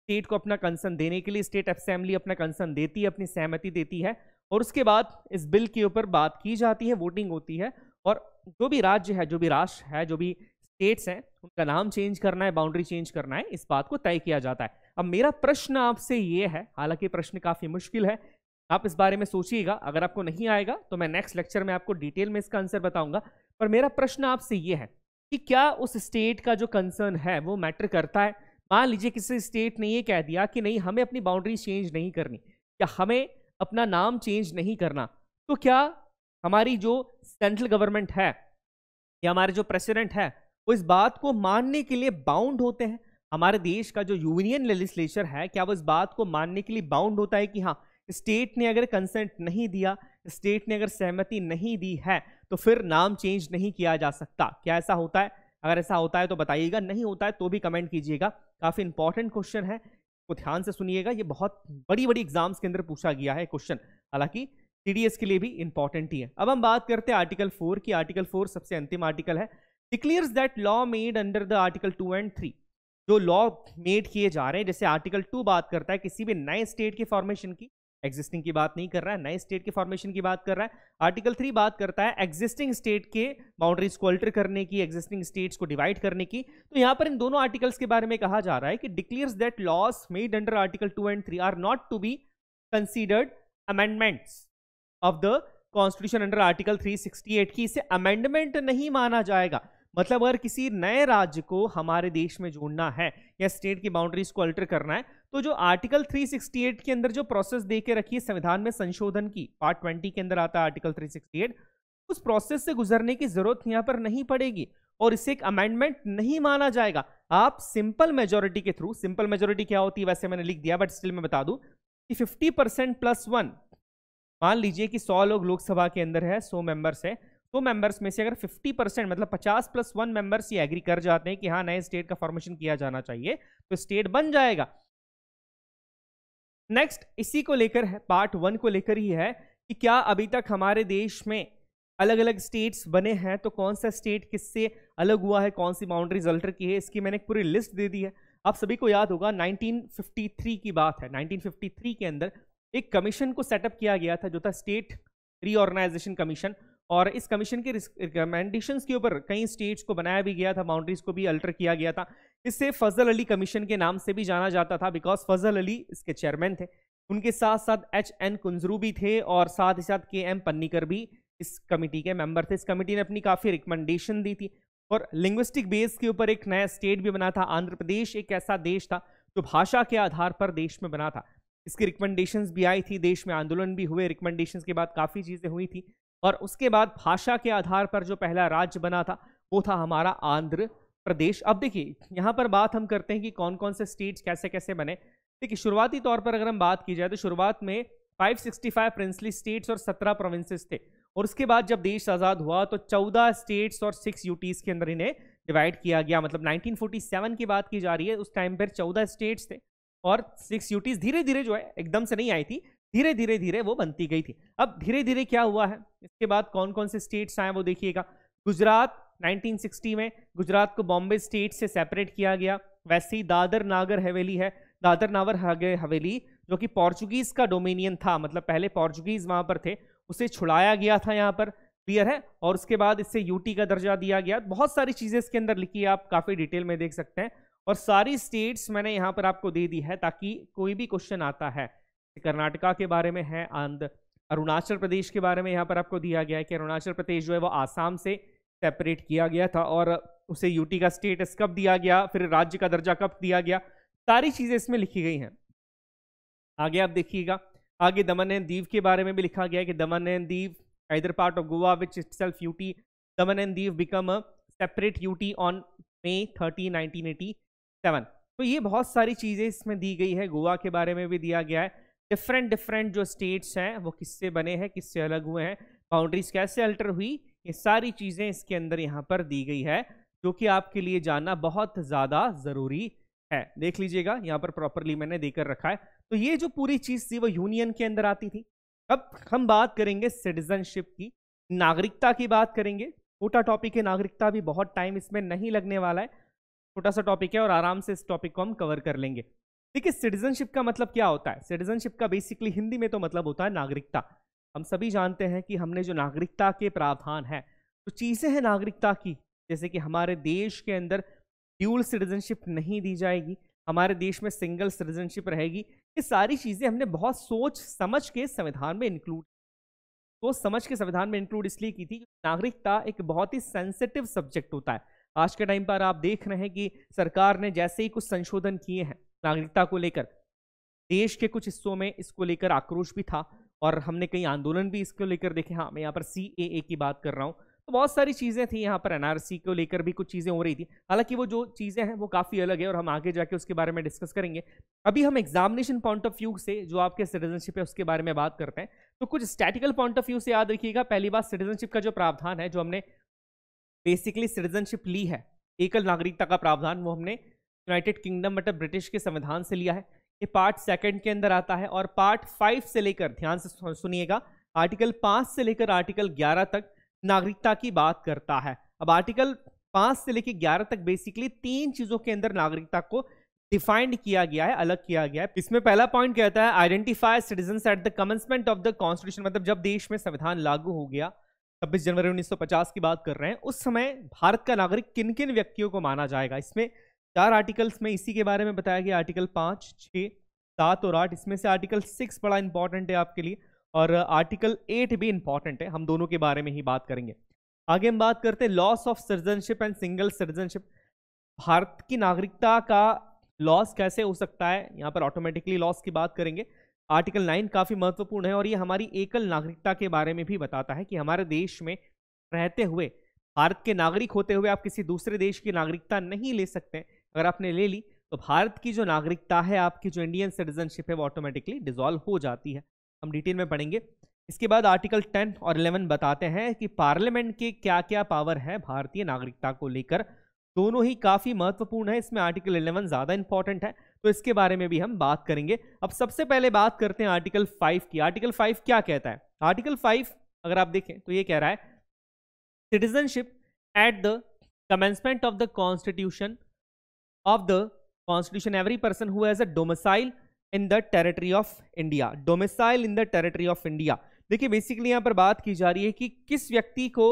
स्टेट को अपना कंसर्न देने के लिए स्टेट असेंबली अपना कंसर्न देती है अपनी सहमति देती है और उसके बाद इस बिल के ऊपर बात की जाती है वोटिंग होती है और जो भी राज्य है जो भी राष्ट्र है जो भी स्टेट्स हैं उनका नाम चेंज करना है बाउंड्री चेंज करना है इस बात को तय किया जाता है अब मेरा प्रश्न आपसे ये है हालांकि प्रश्न काफ़ी मुश्किल है आप इस बारे में सोचिएगा अगर आपको नहीं आएगा तो मैं नेक्स्ट लेक्चर में आपको डिटेल में इसका आंसर बताऊंगा पर मेरा प्रश्न आपसे ये है कि क्या उस स्टेट का जो कंसर्न है वो मैटर करता है मान लीजिए किसी स्टेट ने ये कह दिया कि नहीं हमें अपनी बाउंड्रीज चेंज नहीं करनी या हमें अपना नाम चेंज नहीं करना तो क्या हमारी जो सेंट्रल गवर्नमेंट है या हमारे जो प्रेसिडेंट है वो इस बात को मानने के लिए बाउंड होते हैं हमारे देश का जो यूनियन लेजिस्लेचर है क्या वो इस बात को मानने के लिए बाउंड होता है कि हाँ स्टेट ने अगर कंसेंट नहीं दिया स्टेट ने अगर सहमति नहीं दी है तो फिर नाम चेंज नहीं किया जा सकता क्या ऐसा होता है अगर ऐसा होता है तो बताइएगा नहीं होता है तो भी कमेंट कीजिएगा काफ़ी इंपॉर्टेंट क्वेश्चन है को ध्यान से सुनिएगा ये बहुत बड़ी बड़ी एग्जाम्स के अंदर पूछा गया है क्वेश्चन हालांकि टीडीएस के लिए भी इंपॉर्टेंट ही है अब हम बात करते हैं आर्टिकल फोर की आर्टिकल फोर सबसे अंतिम आर्टिकल है declares that law made under the article two and three जो लॉ मेड किए जा रहे हैं जैसे आर्टिकल टू बात करता है किसी भी नए स्टेट की फॉर्मेशन की एग्जिस्टिंग की बात नहीं कर रहा है नए स्टेट के फॉर्मेशन की बात कर रहा है आर्टिकल थ्री बात करता है एग्जिस्टिंग स्टेट के बाउंड्रीज को अल्टर करने की एग्जिस्टिंग स्टेट्स को डिवाइड करने की तो यहाँ पर इन दोनों आर्टिकल्स के बारे में कहा जा रहा है कि declares that laws made under article two and three are not to be considered amendments of the constitution under article eight की इसे अमेंडमेंट नहीं माना जाएगा मतलब अगर किसी नए राज्य को हमारे देश में जोड़ना है या स्टेट की बाउंड्रीज को अल्टर करना है तो जो आर्टिकल 368 के अंदर जो प्रोसेस दे के रखी है संविधान में संशोधन की पार्ट 20 के अंदर आता है आर्टिकल 368 उस प्रोसेस से गुजरने की जरूरत यहां पर नहीं पड़ेगी और इसे एक अमेंडमेंट नहीं माना जाएगा आप सिंपल मेजोरिटी के थ्रू सिंपल मेजोरिटी क्या होती है वैसे मैंने लिख दिया बट स्टिल मैं बता दूं कि 50 परसेंट प्लस वन मान लीजिए कि 100 लोग लोकसभा के अंदर है 100 मेंबर्स है तो मेंबर्स में से अगर 50 परसेंट मतलब 50 प्लस वन मेंबर्स ये एग्री कर जाते हैं कि हाँ नए स्टेट का फॉर्मेशन किया जाना चाहिए तो स्टेट बन जाएगा नेक्स्ट इसी को लेकर है पार्ट वन को लेकर ही है कि क्या अभी तक हमारे देश में अलग अलग स्टेट्स बने हैं तो कौन सा स्टेट किससे अलग हुआ है कौन सी बाउंड्रीज अल्टर की है इसकी मैंने एक पूरी लिस्ट दे दी है आप सभी को याद होगा 1953 की बात है 1953 के अंदर एक कमीशन को सेटअप किया गया था जो था स्टेट रीऑर्गेनाइजेशन कमीशन और इस कमीशन के रिकमेंडेशन के ऊपर कई स्टेट्स को बनाया भी गया था बाउंड्रीज को भी अल्टर किया गया था इसे फजल अली कमीशन के नाम से भी जाना जाता था बिकॉज फजल अली इसके चेयरमैन थे उनके साथ साथ एच एन कुंजरू भी थे और साथ ही साथ के एम पन्नीकर भी इस कमेटी के मेंबर थे इस कमेटी ने अपनी काफ़ी रिकमेंडेशन दी थी और लिंग्विस्टिक बेस के ऊपर एक नया स्टेट भी बना था आंध्र प्रदेश एक ऐसा देश था जो भाषा के आधार पर देश में बना था इसकी रिकमेंडेशंस भी आई थी देश में आंदोलन भी हुए रिकमेंडेशंस के बाद काफ़ी चीज़ें हुई थी और उसके बाद भाषा के आधार पर जो पहला राज्य बना था वो था हमारा आंध्र प्रदेश अब देखिए यहाँ पर बात हम करते हैं कि कौन कौन से स्टेट्स कैसे कैसे बने देखिए शुरुआती तौर पर अगर हम बात की जाए तो शुरुआत में 565 प्रिंसली स्टेट्स और 17 प्रोविंसेस थे और उसके बाद जब देश आज़ाद हुआ तो 14 स्टेट्स और 6 यूटीज़ के अंदर इन्हें डिवाइड किया गया मतलब 1947 की बात की जा रही है उस टाइम पर 14 स्टेट्स थे और 6 यूटीज़ धीरे धीरे जो है एकदम से नहीं आई थी धीरे धीरे धीरे वो बनती गई थी अब धीरे धीरे क्या हुआ है इसके बाद कौन कौन से स्टेट्स आए वो देखिएगा गुजरात 1960 में गुजरात को बॉम्बे स्टेट से सेपरेट किया गया वैसे ही दादर नागर हवेली है दादर नावर हवेली जो कि पोर्चुगीज का डोमिनियन था मतलब पहले पोर्चुगीज वहाँ पर थे उसे छुड़ाया गया था यहाँ पर क्लियर है और उसके बाद इससे यूटी का दर्जा दिया गया बहुत सारी चीज़ें इसके अंदर लिखी है आप काफ़ी डिटेल में देख सकते हैं और सारी स्टेट्स मैंने यहाँ पर आपको दे दी है ताकि कोई भी क्वेश्चन आता है कर्नाटका के बारे में है आंध्र अरुणाचल प्रदेश के बारे में यहाँ पर आपको दिया गया है कि अरुणाचल प्रदेश जो है वो आसाम से सेपरेट किया गया था और उसे यूटी का स्टेटस कब दिया गया फिर राज्य का दर्जा कब दिया गया सारी चीज़ें इसमें लिखी गई हैं आगे आप देखिएगा आगे दमन एंड दीव के बारे में भी लिखा गया है कि Daman and Diu either part of Goa, which itself UT, Daman and Div separate UT on May thirty nineteen eighty seven तो ये बहुत सारी चीज़ें इसमें दी गई है गोवा के बारे में भी दिया गया है डिफरेंट डिफरेंट जो स्टेट्स हैं वो किससे बने हैं किससे अलग हुए हैं बाउंड्रीज कैसे अल्टर हुई ये सारी चीज़ें इसके अंदर यहाँ पर दी गई है जो कि आपके लिए जानना बहुत ज़्यादा ज़रूरी है देख लीजिएगा यहाँ पर प्रॉपरली मैंने देकर रखा है तो ये जो पूरी चीज़ थी वो यूनियन के अंदर आती थी अब हम बात करेंगे सिटीजनशिप की नागरिकता की बात करेंगे छोटा टॉपिक है नागरिकता भी बहुत टाइम इसमें नहीं लगने वाला है छोटा सा टॉपिक है और आराम से इस टॉपिक को हम कवर कर लेंगे देखिए सिटीजनशिप का मतलब क्या होता है सिटीजनशिप का बेसिकली हिंदी में तो मतलब होता है नागरिकता हम सभी जानते हैं कि हमने जो नागरिकता के प्रावधान हैं तो चीज़ें हैं नागरिकता की जैसे कि हमारे देश के अंदर ड्यूल सिटीजनशिप नहीं दी जाएगी हमारे देश में सिंगल सिटीजनशिप रहेगी ये सारी चीज़ें हमने बहुत सोच समझ के संविधान में इंक्लूड सोच तो समझ के संविधान में इंक्लूड इसलिए की थी नागरिकता एक बहुत ही सेंसिटिव सब्जेक्ट होता है आज के टाइम पर आप देख रहे हैं कि सरकार ने जैसे ही कुछ संशोधन किए हैं नागरिकता को लेकर देश के कुछ हिस्सों में इसको लेकर आक्रोश भी था और हमने कई आंदोलन भी इसको लेकर देखे हाँ मैं यहाँ पर सी की बात कर रहा हूँ तो बहुत सारी चीज़ें थी यहाँ पर एनआरसी को लेकर भी कुछ चीज़ें हो रही थी हालांकि वो जो चीज़ें हैं वो काफ़ी अलग है और हम आगे जाके उसके बारे में डिस्कस करेंगे अभी हम एग्जामिनेशन पॉइंट ऑफ व्यू से जो आपके सिटीजनशिप है उसके बारे में बात करते हैं तो कुछ स्टैटिकल पॉइंट ऑफ व्यू से याद रखिएगा पहली बात सिटीजनशिप का जो प्रावधान है जो हमने बेसिकली सिटीजनशिप ली है एकल नागरिकता का प्रावधान वो हमने यूनाइटेड किंगडम मतलब ब्रिटिश के संविधान से लिया है ये पार्ट सेकंड के अंदर आता है और पार्ट फाइव से लेकर ध्यान से सुनिएगा आर्टिकल पाँच से लेकर आर्टिकल ग्यारह तक नागरिकता की बात करता है अब आर्टिकल पाँच से लेकर ग्यारह तक बेसिकली तीन चीज़ों के अंदर नागरिकता को डिफाइंड किया गया है अलग किया गया है इसमें पहला पॉइंट कहता है identify citizen at the commencement of the constitution मतलब जब देश में संविधान लागू हो गया छब्बीस जनवरी 1950 की बात कर रहे हैं उस समय भारत का नागरिक किन किन व्यक्तियों को माना जाएगा इसमें चार आर्टिकल्स में इसी के बारे में बताया गया आर्टिकल पाँच छः सात और आठ इसमें से आर्टिकल सिक्स बड़ा इंपॉर्टेंट है आपके लिए और आर्टिकल एट भी इंपॉर्टेंट है हम दोनों के बारे में ही बात करेंगे आगे हम बात करते हैं loss of citizenship and single citizenship Bharat की नागरिकता का लॉस कैसे हो सकता है यहाँ पर ऑटोमेटिकली लॉस की बात करेंगे आर्टिकल नाइन काफ़ी महत्वपूर्ण है और ये हमारी एकल नागरिकता के बारे में भी बताता है कि हमारे देश में रहते हुए भारत के नागरिक होते हुए आप किसी दूसरे देश की नागरिकता नहीं ले सकते अगर आपने ले ली तो भारत की जो नागरिकता है आपकी जो इंडियन सिटीजनशिप है वो ऑटोमेटिकली डिजॉल्व हो जाती है हम डिटेल में पढ़ेंगे इसके बाद आर्टिकल 10 और 11 बताते हैं कि पार्लियामेंट के क्या क्या पावर है भारतीय नागरिकता को लेकर दोनों ही काफ़ी महत्वपूर्ण है इसमें आर्टिकल 11 ज़्यादा इंपॉर्टेंट है तो इसके बारे में भी हम बात करेंगे अब सबसे पहले बात करते हैं आर्टिकल 5 की आर्टिकल 5 क्या कहता है आर्टिकल 5 अगर आप देखें तो ये कह रहा है citizenship at the commencement of the constitution of the constitution every person who has a domicile in the territory of india domicile in the territory of india देखिए बेसिकली यहां पर बात की जा रही है कि किस व्यक्ति को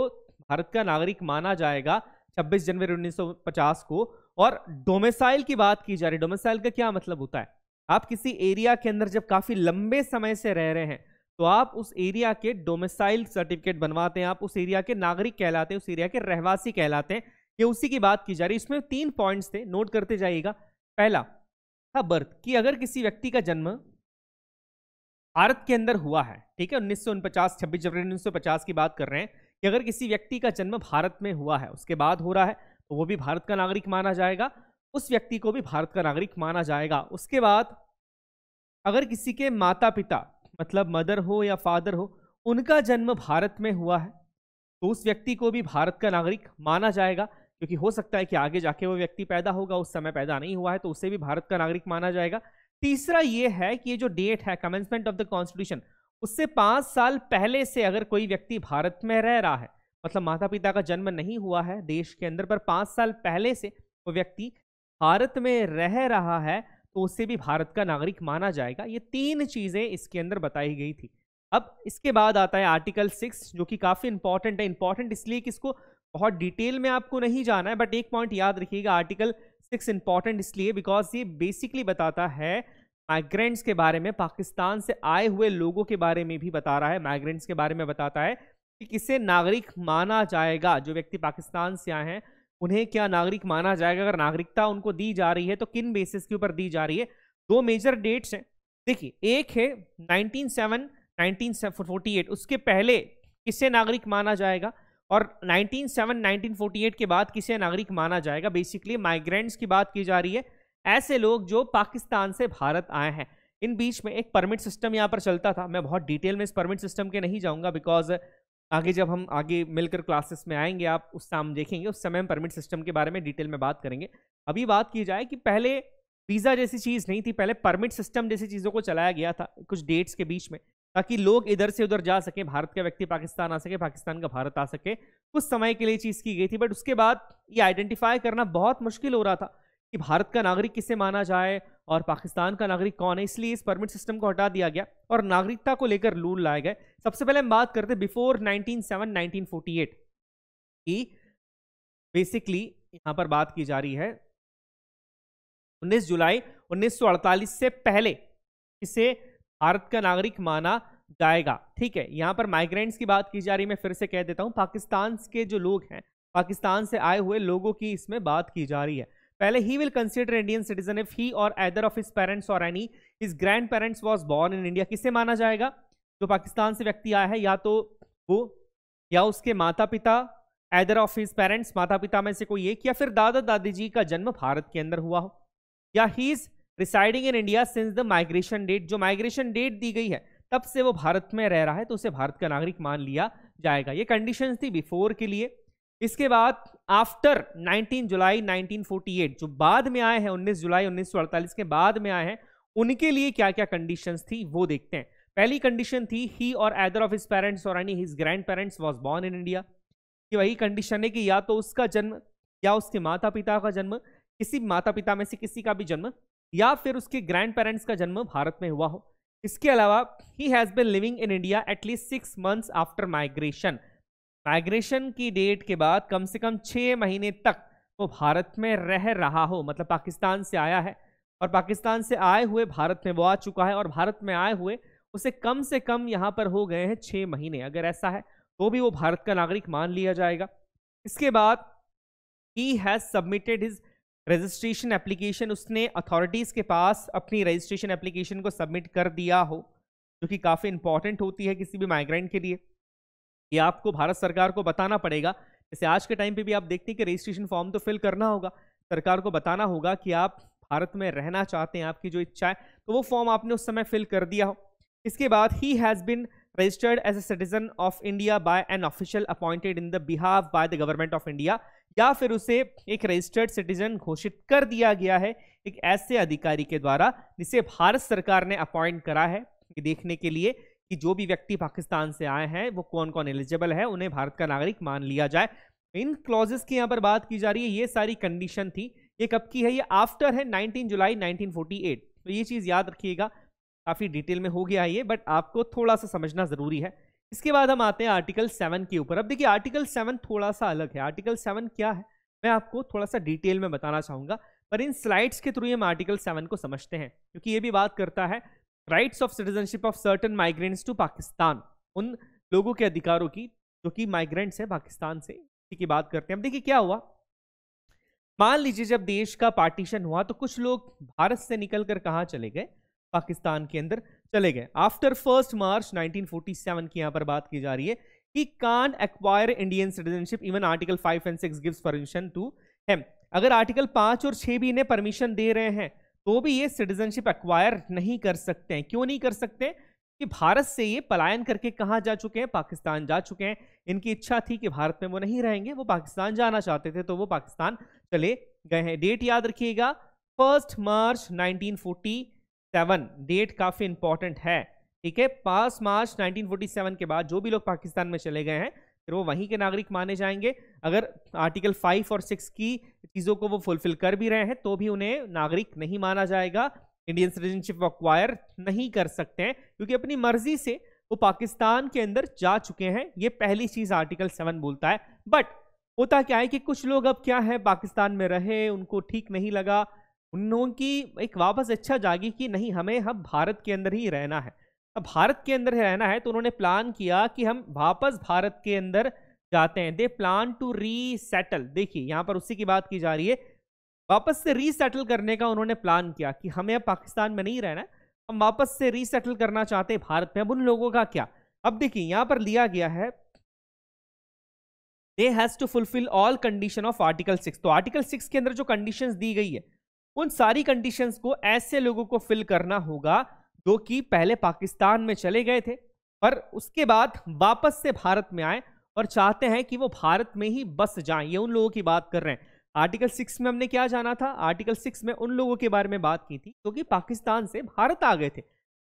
भारत का नागरिक माना जाएगा 26 जनवरी 1950 को और डोमिसाइल की बात की जा रही है डोमिसाइल का क्या मतलब होता है आप किसी एरिया के अंदर जब काफी लंबे समय से रह रहे हैं तो आप उस एरिया के डोमिसाइल सर्टिफिकेट बनवाते हैं आप उस एरिया के नागरिक कहलाते हैं उस एरिया के रहवासी कहलाते हैं ये उसी की बात की जा रही है इसमें तीन पॉइंट्स थे नोट करते जाइएगा पहला था बर्थ कि अगर किसी व्यक्ति का जन्म भारत के अंदर हुआ है ठीक है उन्नीस सौ उनपचास छब्बीस जनवरी उन्नीस सौ पचास की बात कर रहे हैं कि अगर किसी व्यक्ति का जन्म भारत में हुआ है उसके बाद हो रहा है तो वो भी भारत का नागरिक माना जाएगा उस व्यक्ति को भी भारत का नागरिक माना जाएगा उसके बाद अगर किसी के माता पिता मतलब मदर हो या फादर हो उनका जन्म भारत में हुआ है तो उस व्यक्ति को भी भारत का नागरिक माना जाएगा क्योंकि हो सकता है कि आगे जाके वो व्यक्ति पैदा होगा उस समय पैदा नहीं हुआ है तो उसे भी भारत का नागरिक माना जाएगा तीसरा ये है कि ये जो डेट है कमेंसमेंट ऑफ द कॉन्स्टिट्यूशन उससे पाँच साल पहले से अगर कोई व्यक्ति भारत में रह रहा है मतलब माता पिता का जन्म नहीं हुआ है देश के अंदर पर पाँच साल पहले से वो व्यक्ति भारत में रह रहा है तो उससे भी भारत का नागरिक माना जाएगा ये तीन चीज़ें इसके अंदर बताई गई थी अब इसके बाद आता है आर्टिकल सिक्स जो कि काफ़ी इंपॉर्टेंट है इंपॉर्टेंट इसलिए कि इसको बहुत डिटेल में आपको नहीं जाना है बट एक पॉइंट याद रखिएगा आर्टिकल सिक्स इंपॉर्टेंट इसलिए बिकॉज ये बेसिकली बताता है माइग्रेंट्स के बारे में पाकिस्तान से आए हुए लोगों के बारे में भी बता रहा है माइग्रेंट्स के बारे में बताता है कि किसे नागरिक माना जाएगा जो व्यक्ति पाकिस्तान से आए हैं उन्हें क्या नागरिक माना जाएगा अगर नागरिकता उनको दी जा रही है तो किन बेसिस के ऊपर दी जा रही है दो मेजर डेट्स हैं देखिए एक है नाइनटीन सेवन उसके पहले किसे नागरिक माना जाएगा और 197 1948 के बाद किसे नागरिक माना जाएगा बेसिकली माइग्रेंट्स की बात की जा रही है ऐसे लोग जो पाकिस्तान से भारत आए हैं इन बीच में एक परमिट सिस्टम यहाँ पर चलता था मैं बहुत डिटेल में इस परमिट सिस्टम के नहीं जाऊँगा बिकॉज आगे जब हम आगे मिलकर क्लासेस में आएंगे आप उस शाम देखेंगे उस समय हम परमिट सिस्टम के बारे में डिटेल में बात करेंगे अभी बात की जाए कि पहले वीज़ा जैसी चीज़ नहीं थी पहले परमिट सिस्टम जैसी चीज़ों को चलाया गया था कुछ डेट्स के बीच में ताकि लोग इधर से उधर जा सके भारत का व्यक्ति पाकिस्तान आ सके पाकिस्तान का भारत आ सके कुछ समय के लिए चीज़ की गई थी बट उसके बाद ये आइडेंटिफाई करना बहुत मुश्किल हो रहा था कि भारत का नागरिक किसे माना जाए और पाकिस्तान का नागरिक कौन है इसलिए इस परमिट सिस्टम को हटा दिया गया और नागरिकता को लेकर लूल लाए गए सबसे पहले हम बात करते बिफोर नाइनटीन सेवन की बेसिकली यहां पर बात की जा रही है 19 जुलाई 1948 से पहले इसे भारत का नागरिक माना जाएगा ठीक है यहाँ पर माइग्रेंट्स की बात की जा रही है मैं फिर से कह देता हूँ पाकिस्तान के जो लोग हैं पाकिस्तान से आए हुए लोगों की इसमें बात की जा रही है पहले ही will consider Indian citizen if he or either of his parents or any his grand parents was born in India किसे माना जाएगा जो पाकिस्तान से व्यक्ति आया है या तो वो या उसके माता पिता एदर ऑफ हिज पेरेंट्स माता पिता में से कोई एक या फिर दादा दादी जी का जन्म भारत के अंदर हुआ हो या he is residing in India since the migration date जो माइग्रेशन डेट दी गई है तब से वो भारत में रह रहा है तो उसे भारत का नागरिक मान लिया जाएगा ये कंडीशन थी बिफोर के लिए इसके बाद आफ्टर 19 जुलाई 1948 जो बाद में आए हैं 19 जुलाई 1948 के बाद में आए हैं उनके लिए क्या क्या कंडीशंस थी वो देखते हैं पहली कंडीशन थी he or either of his parents or any his grand parents was born in India कि वही कंडीशन है कि या तो उसका जन्म या उसके माता पिता का जन्म किसी माता पिता में से किसी का भी जन्म या फिर उसके ग्रैंड पेरेंट्स का जन्म भारत में हुआ हो इसके अलावा he has been living in India at least six months after migration migration की डेट के बाद कम से कम छः महीने तक वो भारत में रह रहा हो मतलब पाकिस्तान से आया है और पाकिस्तान से आए हुए भारत में वो आ चुका है और भारत में आए हुए उसे कम से कम यहाँ पर हो गए हैं छः महीने अगर ऐसा है तो भी वो भारत का नागरिक मान लिया जाएगा इसके बाद he has submitted his registration application उसने अथॉरिटीज़ के पास अपनी रजिस्ट्रेशन एप्लीकेशन को सबमिट कर दिया हो जो कि काफ़ी इंपॉर्टेंट होती है किसी भी माइग्रेंट के लिए ये आपको भारत सरकार को बताना पड़ेगा जैसे आज के टाइम पे भी आप देखते हैं कि रजिस्ट्रेशन फॉर्म तो फिल करना होगा सरकार को बताना होगा कि आप भारत में रहना चाहते हैं आपकी जो इच्छा है तो वो फॉर्म आपने उस समय फिल कर दिया हो इसके बाद he has been registered as a citizen of India by an official appointed in the behalf by the government of India या फिर उसे एक रजिस्टर्ड सिटीजन घोषित कर दिया गया है एक ऐसे अधिकारी के द्वारा जिसे भारत सरकार ने अपॉइंट करा है देखने के लिए कि जो भी व्यक्ति पाकिस्तान से आए हैं वो कौन कौन एलिजिबल है उन्हें भारत का नागरिक मान लिया जाए इन क्लॉजेस की यहाँ पर बात की जा रही है ये सारी कंडीशन थी ये कब की है ये आफ्टर है 19 जुलाई 1948 तो ये चीज़ याद रखिएगा काफ़ी डिटेल में हो गया ये बट आपको थोड़ा सा समझना ज़रूरी है इसके बाद हम आते हैं आर्टिकल सेवन के ऊपर अब देखिए आर्टिकल सेवन थोड़ा सा अलग है आर्टिकल सेवन क्या है मैं आपको थोड़ा सा डिटेल में बताना चाहूँगा पर इन स्लाइड्स के थ्रू हम आर्टिकल सेवन को समझते हैं क्योंकि ये भी बात करता है rights of citizenship of certain migrants to Pakistan उन लोगों के अधिकारों की जो कि माइग्रेंट्स है पाकिस्तान से इसी की बात करते हैं अब देखिए क्या हुआ मान लीजिए जब देश का पार्टीशन हुआ तो कुछ लोग भारत से निकल कर चले गए पाकिस्तान के अंदर चले गए आफ्टर फर्स्ट मार्च 1947 की यहाँ पर बात की जा रही है he can acquire Indian citizenship even article five and six gives permission to him अगर आर्टिकल पांच और छह भी इन्हें परमिशन दे रहे हैं तो भी ये सिटीजनशिप एक्वायर नहीं कर सकते हैं क्यों नहीं कर सकते कि भारत से ये पलायन करके कहाँ जा चुके हैं पाकिस्तान जा चुके हैं इनकी इच्छा थी कि भारत में वो नहीं रहेंगे वो पाकिस्तान जाना चाहते थे तो वो पाकिस्तान चले गए हैं डेट याद रखिएगा फर्स्ट मार्च 1947 सेवन डेट काफ़ी इंपॉर्टेंट है ठीक है पास मार्च 1947 के बाद जो भी लोग पाकिस्तान में चले गए हैं फिर वो वहीं के नागरिक माने जाएंगे अगर आर्टिकल फाइव और सिक्स की चीज़ों को वो फुलफिल कर भी रहे हैं तो भी उन्हें नागरिक नहीं माना जाएगा इंडियन सिटीजनशिप अक्वायर नहीं कर सकते हैं क्योंकि अपनी मर्जी से वो पाकिस्तान के अंदर जा चुके हैं ये पहली चीज़ आर्टिकल सेवन बोलता है बट होता क्या है कि कुछ लोग अब क्या है पाकिस्तान में रहे उनको ठीक नहीं लगा उन लोगों की एक वापस इच्छा जागी कि नहीं हमें हम भारत के अंदर ही रहना है अब भारत के अंदर ही रहना है तो उन्होंने प्लान किया कि हम वापस भारत के अंदर जाते हैं दे प्लान टू रीसेटल देखिए यहाँ पर उसी की बात की जा रही है वापस से रीसेटल करने का उन्होंने प्लान किया कि हमें अब पाकिस्तान में नहीं रहना हम वापस से रीसेटल करना चाहते हैं भारत में अब उन लोगों का क्या अब देखिए यहाँ पर लिया गया है they has to fulfil all condition of article six तो आर्टिकल सिक्स के अंदर जो कंडीशन दी गई है उन सारी कंडीशंस को ऐसे लोगों को फिल करना होगा जो कि पहले पाकिस्तान में चले गए थे पर उसके बाद वापस से भारत में आए और चाहते हैं कि वो भारत में ही बस जाएं ये उन लोगों की बात कर रहे हैं आर्टिकल सिक्स में हमने क्या जाना था आर्टिकल सिक्स में उन लोगों के बारे में बात की थी क्योंकि तो पाकिस्तान से भारत आ गए थे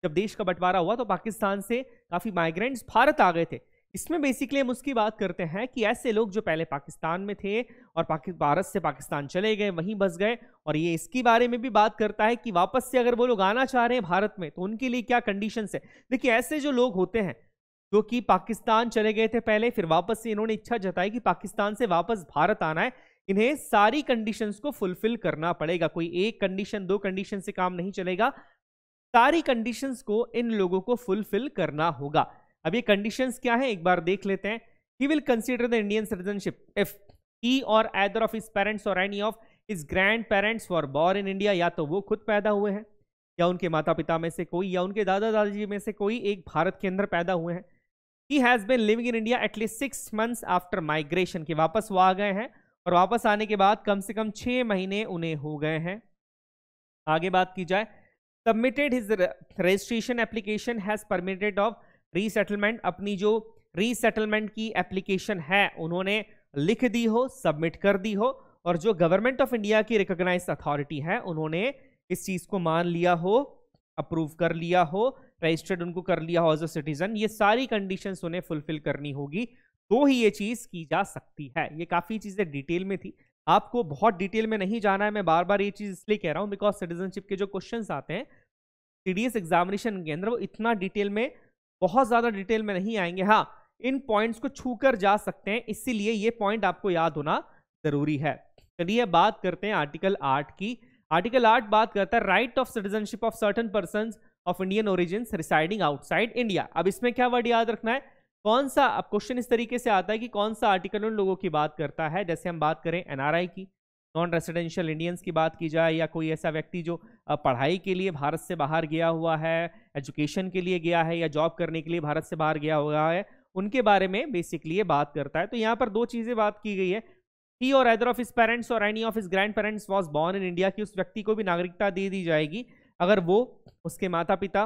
जब देश का बंटवारा हुआ तो पाकिस्तान से काफ़ी माइग्रेंट्स भारत आ गए थे इसमें बेसिकली हम उसकी बात करते हैं कि ऐसे लोग जो पहले पाकिस्तान में थे और भारत से पाकिस्तान चले गए वहीं बस गए और ये इसके बारे में भी बात करता है कि वापस से अगर वो लोग आना चाह रहे हैं भारत में तो उनके लिए क्या कंडीशन है देखिए ऐसे जो लोग होते हैं जो कि पाकिस्तान चले गए थे पहले फिर वापस से इन्होंने इच्छा जताई कि पाकिस्तान से वापस भारत आना है इन्हें सारी कंडीशंस को फुलफिल करना पड़ेगा कोई एक कंडीशन दो कंडीशन से काम नहीं चलेगा सारी कंडीशंस को इन लोगों को फुलफिल करना होगा अब ये कंडीशन क्या है एक बार देख लेते हैं he will consider the Indian citizenship if he or either of his parents or any of his grand parents for born in India या तो वो खुद पैदा हुए हैं या उनके माता पिता में से कोई या उनके दादा दादाजी में से कोई एक भारत के अंदर पैदा हुए हैं he has been living in India at least six months after migration के वापस वो आ गए हैं और वापस आने के बाद कम से कम छः महीने उन्हें हो गए हैं आगे बात की जाए submitted his registration application has permitted of resettlement अपनी जो रीसेटलमेंट की एप्लीकेशन है उन्होंने लिख दी हो सबमिट कर दी हो और जो गवर्नमेंट ऑफ इंडिया की रिकोगनाइज अथॉरिटी है उन्होंने इस चीज़ को मान लिया हो अप्रूव कर लिया हो रजिस्टर्ड उनको कर लिया हो एज अ सिटीजन ये सारी कंडीशंस उन्हें फुलफिल करनी होगी तो ही ये चीज़ की जा सकती है ये काफ़ी चीज़ें डिटेल में थी आपको बहुत डिटेल में नहीं जाना है मैं बार बार ये चीज़ इसलिए कह रहा हूँ बिकॉज सिटीजनशिप के जो क्वेश्चन आते हैं सीडीएस एग्जामिनेशन के अंदर वो इतना डिटेल में बहुत ज़्यादा डिटेल में नहीं आएंगे हाँ इन पॉइंट्स को छू कर जा सकते हैं इसीलिए ये पॉइंट आपको याद होना ज़रूरी है चलिए बात करते हैं आर्टिकल आठ की आर्टिकल आठ बात करता है right of citizenship of certain person of Indian origin residing outside India अब इसमें क्या वर्ड याद रखना है कौन सा अब क्वेश्चन इस तरीके से आता है कि कौन सा आर्टिकल उन लोगों की बात करता है जैसे हम बात करें एनआरआई की नॉन रेसिडेंशियल इंडियंस की बात की जाए या कोई ऐसा व्यक्ति जो पढ़ाई के लिए भारत से बाहर गया हुआ है एजुकेशन के लिए गया है या जॉब करने के लिए भारत से बाहर गया हुआ है उनके बारे में बेसिकली ये बात करता है तो यहाँ पर दो चीज़ें बात की गई है he or either of his parents or any of his grand parents was born in India की उस व्यक्ति को भी नागरिकता दे दी जाएगी अगर वो उसके माता पिता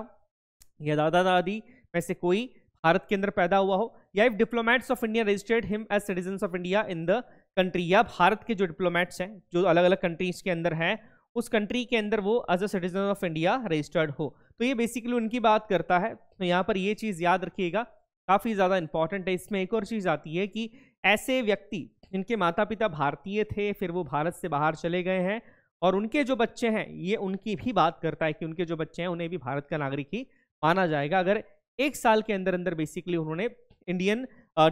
या दादा दादी में से कोई भारत के अंदर पैदा हुआ हो या if diplomats of India registered him as citizen of India in the country या भारत के जो डिप्लोमेट्स हैं जो अलग अलग कंट्रीज के अंदर हैं उस कंट्री के अंदर वो as a citizen of India registered हो तो ये बेसिकली उनकी बात करता है तो यहाँ पर ये चीज़ याद रखिएगा काफ़ी ज़्यादा इंपॉर्टेंट है इसमें एक और चीज़ आती है कि ऐसे व्यक्ति जिनके माता पिता भारतीय थे फिर वो भारत से बाहर चले गए हैं और उनके जो बच्चे हैं ये उनकी भी बात करता है कि उनके जो बच्चे हैं उन्हें भी भारत का नागरिक ही माना जाएगा अगर एक साल के अंदर अंदर बेसिकली उन्होंने इंडियन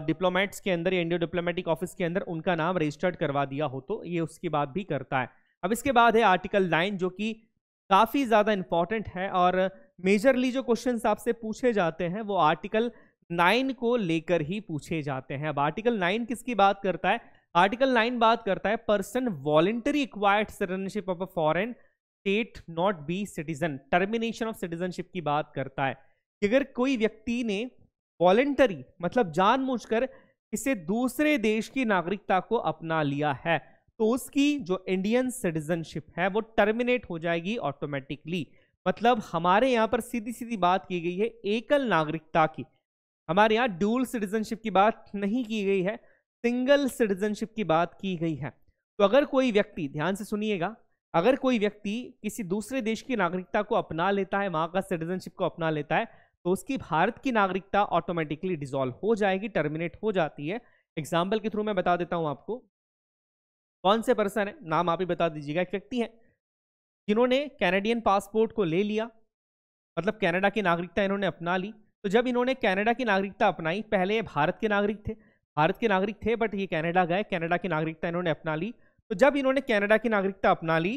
डिप्लोमेट्स के अंदर या इंडियो डिप्लोमेटिक ऑफिस के अंदर उनका नाम रजिस्टर्ड करवा दिया हो तो ये उसकी बात भी करता है अब इसके बाद है आर्टिकल नाइन जो कि काफ़ी ज़्यादा इंपॉर्टेंट है और मेजरली जो क्वेश्चन आपसे पूछे जाते हैं वो आर्टिकल नाइन को लेकर ही पूछे जाते हैं अब आर्टिकल नाइन किसकी बात करता है आर्टिकल नाइन बात करता है person voluntary acquired citizenship of a foreign state not be citizen termination of citizenship की बात करता है कि अगर कोई व्यक्ति ने वॉलेंटरी मतलब जानबूझकर इसे दूसरे देश की नागरिकता को अपना लिया है तो उसकी जो इंडियन सिटीजनशिप है वो टर्मिनेट हो जाएगी ऑटोमेटिकली मतलब हमारे यहाँ पर सीधी सीधी बात की गई है एकल नागरिकता की हमारे यहाँ ड्यूल सिटीजनशिप की बात नहीं की गई है सिंगल सिटीजनशिप की बात की गई है तो अगर कोई व्यक्ति ध्यान से सुनिएगा अगर कोई व्यक्ति किसी दूसरे देश की नागरिकता को अपना लेता है वहाँ का सिटीजनशिप को अपना लेता है तो उसकी भारत की नागरिकता ऑटोमेटिकली डिजोल्व हो जाएगी टर्मिनेट हो जाती है एग्जाम्पल के थ्रू मैं बता देता हूं आपको कौन से पर्सन है नाम आप ही बता दीजिएगा एक व्यक्ति है जिन्होंने कैनेडियन पासपोर्ट को ले लिया मतलब कैनेडा की नागरिकता इन्होंने अपना ली तो जब इन्होंने कैनेडा की नागरिकता अपनाई पहले ये भारत के नागरिक थे भारत के नागरिक थे बट ये कैनेडा गए कैनेडा की नागरिकता इन्होंने अपना ली तो जब इन्होंने कैनेडा की नागरिकता अपना ली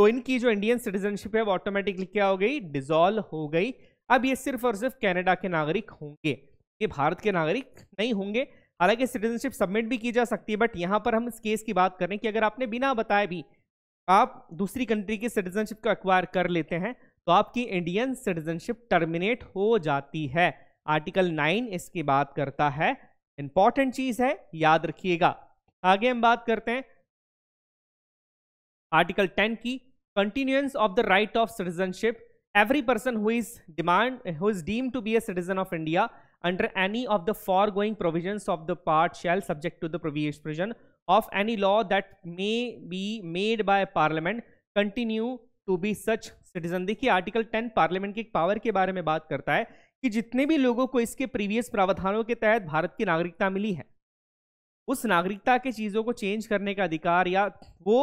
तो इनकी जो इंडियन सिटीजनशिप है वो ऑटोमेटिकली क्या हो गई डिजोल्व हो गई अब ये सिर्फ और सिर्फ कैनेडा के नागरिक होंगे ये भारत के नागरिक नहीं होंगे हालांकि सिटीजनशिप सबमिट भी की जा सकती है बट यहाँ पर हम इस केस की बात कर रहे हैं कि अगर आपने बिना बताए भी आप दूसरी कंट्री की सिटीजनशिप को एक्वायर कर लेते हैं तो आपकी इंडियन सिटीजनशिप टर्मिनेट हो जाती है आर्टिकल नाइन इसकी बात करता है इंपॉर्टेंट चीज है याद रखिएगा आगे हम बात करते हैं आर्टिकल टेन की continuance of the right of citizenship every person who is demand who is deemed to be a citizen of india under any of the foregoing provisions of the part shall subject to the provision of any law that may be made by parliament continue to be such citizen dekhi article 10 parliament ki power ke bare mein baat karta hai कि जितने भी लोगों को इसके प्रीवियस प्रावधानों के तहत भारत की नागरिकता मिली है उस नागरिकता के चीज़ों को चेंज करने का अधिकार या वो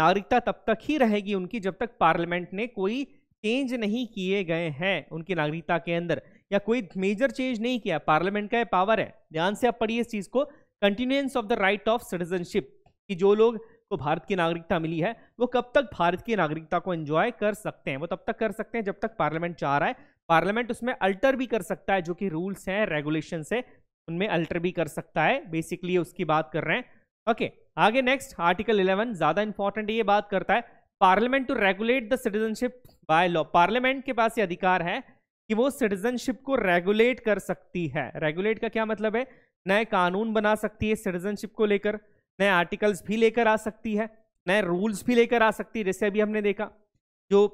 नागरिकता तब तक ही रहेगी उनकी जब तक पार्लियामेंट ने कोई चेंज नहीं किए गए हैं उनकी नागरिकता के अंदर या कोई मेजर चेंज नहीं किया पार्लियामेंट का पावर है ध्यान से आप पढ़िए इस चीज को continuance of the right of citizenship कि जो लोग को भारत की नागरिकता मिली है वो कब तक भारत की नागरिकता को एंजॉय कर सकते हैं वो तब तक कर सकते हैं जब तक पार्लियामेंट चाह रहा है पार्लियामेंट उसमें अल्टर भी कर सकता है जो कि रूल्स हैं रेगुलेशन है उनमें अल्टर भी कर सकता है बेसिकली उसकी बात कर रहे हैं ओके okay, आगे नेक्स्ट आर्टिकल 11 ज्यादा इंपॉर्टेंट ये बात करता है parliament to regulate the citizenship by law parliament के पास ये अधिकार है कि वो सिटीजनशिप को रेगुलेट कर सकती है रेगुलेट का क्या मतलब है नए कानून बना सकती है सिटीजनशिप को लेकर नए आर्टिकल्स भी लेकर आ सकती है नए रूल्स भी लेकर आ सकती है जैसे अभी हमने देखा जो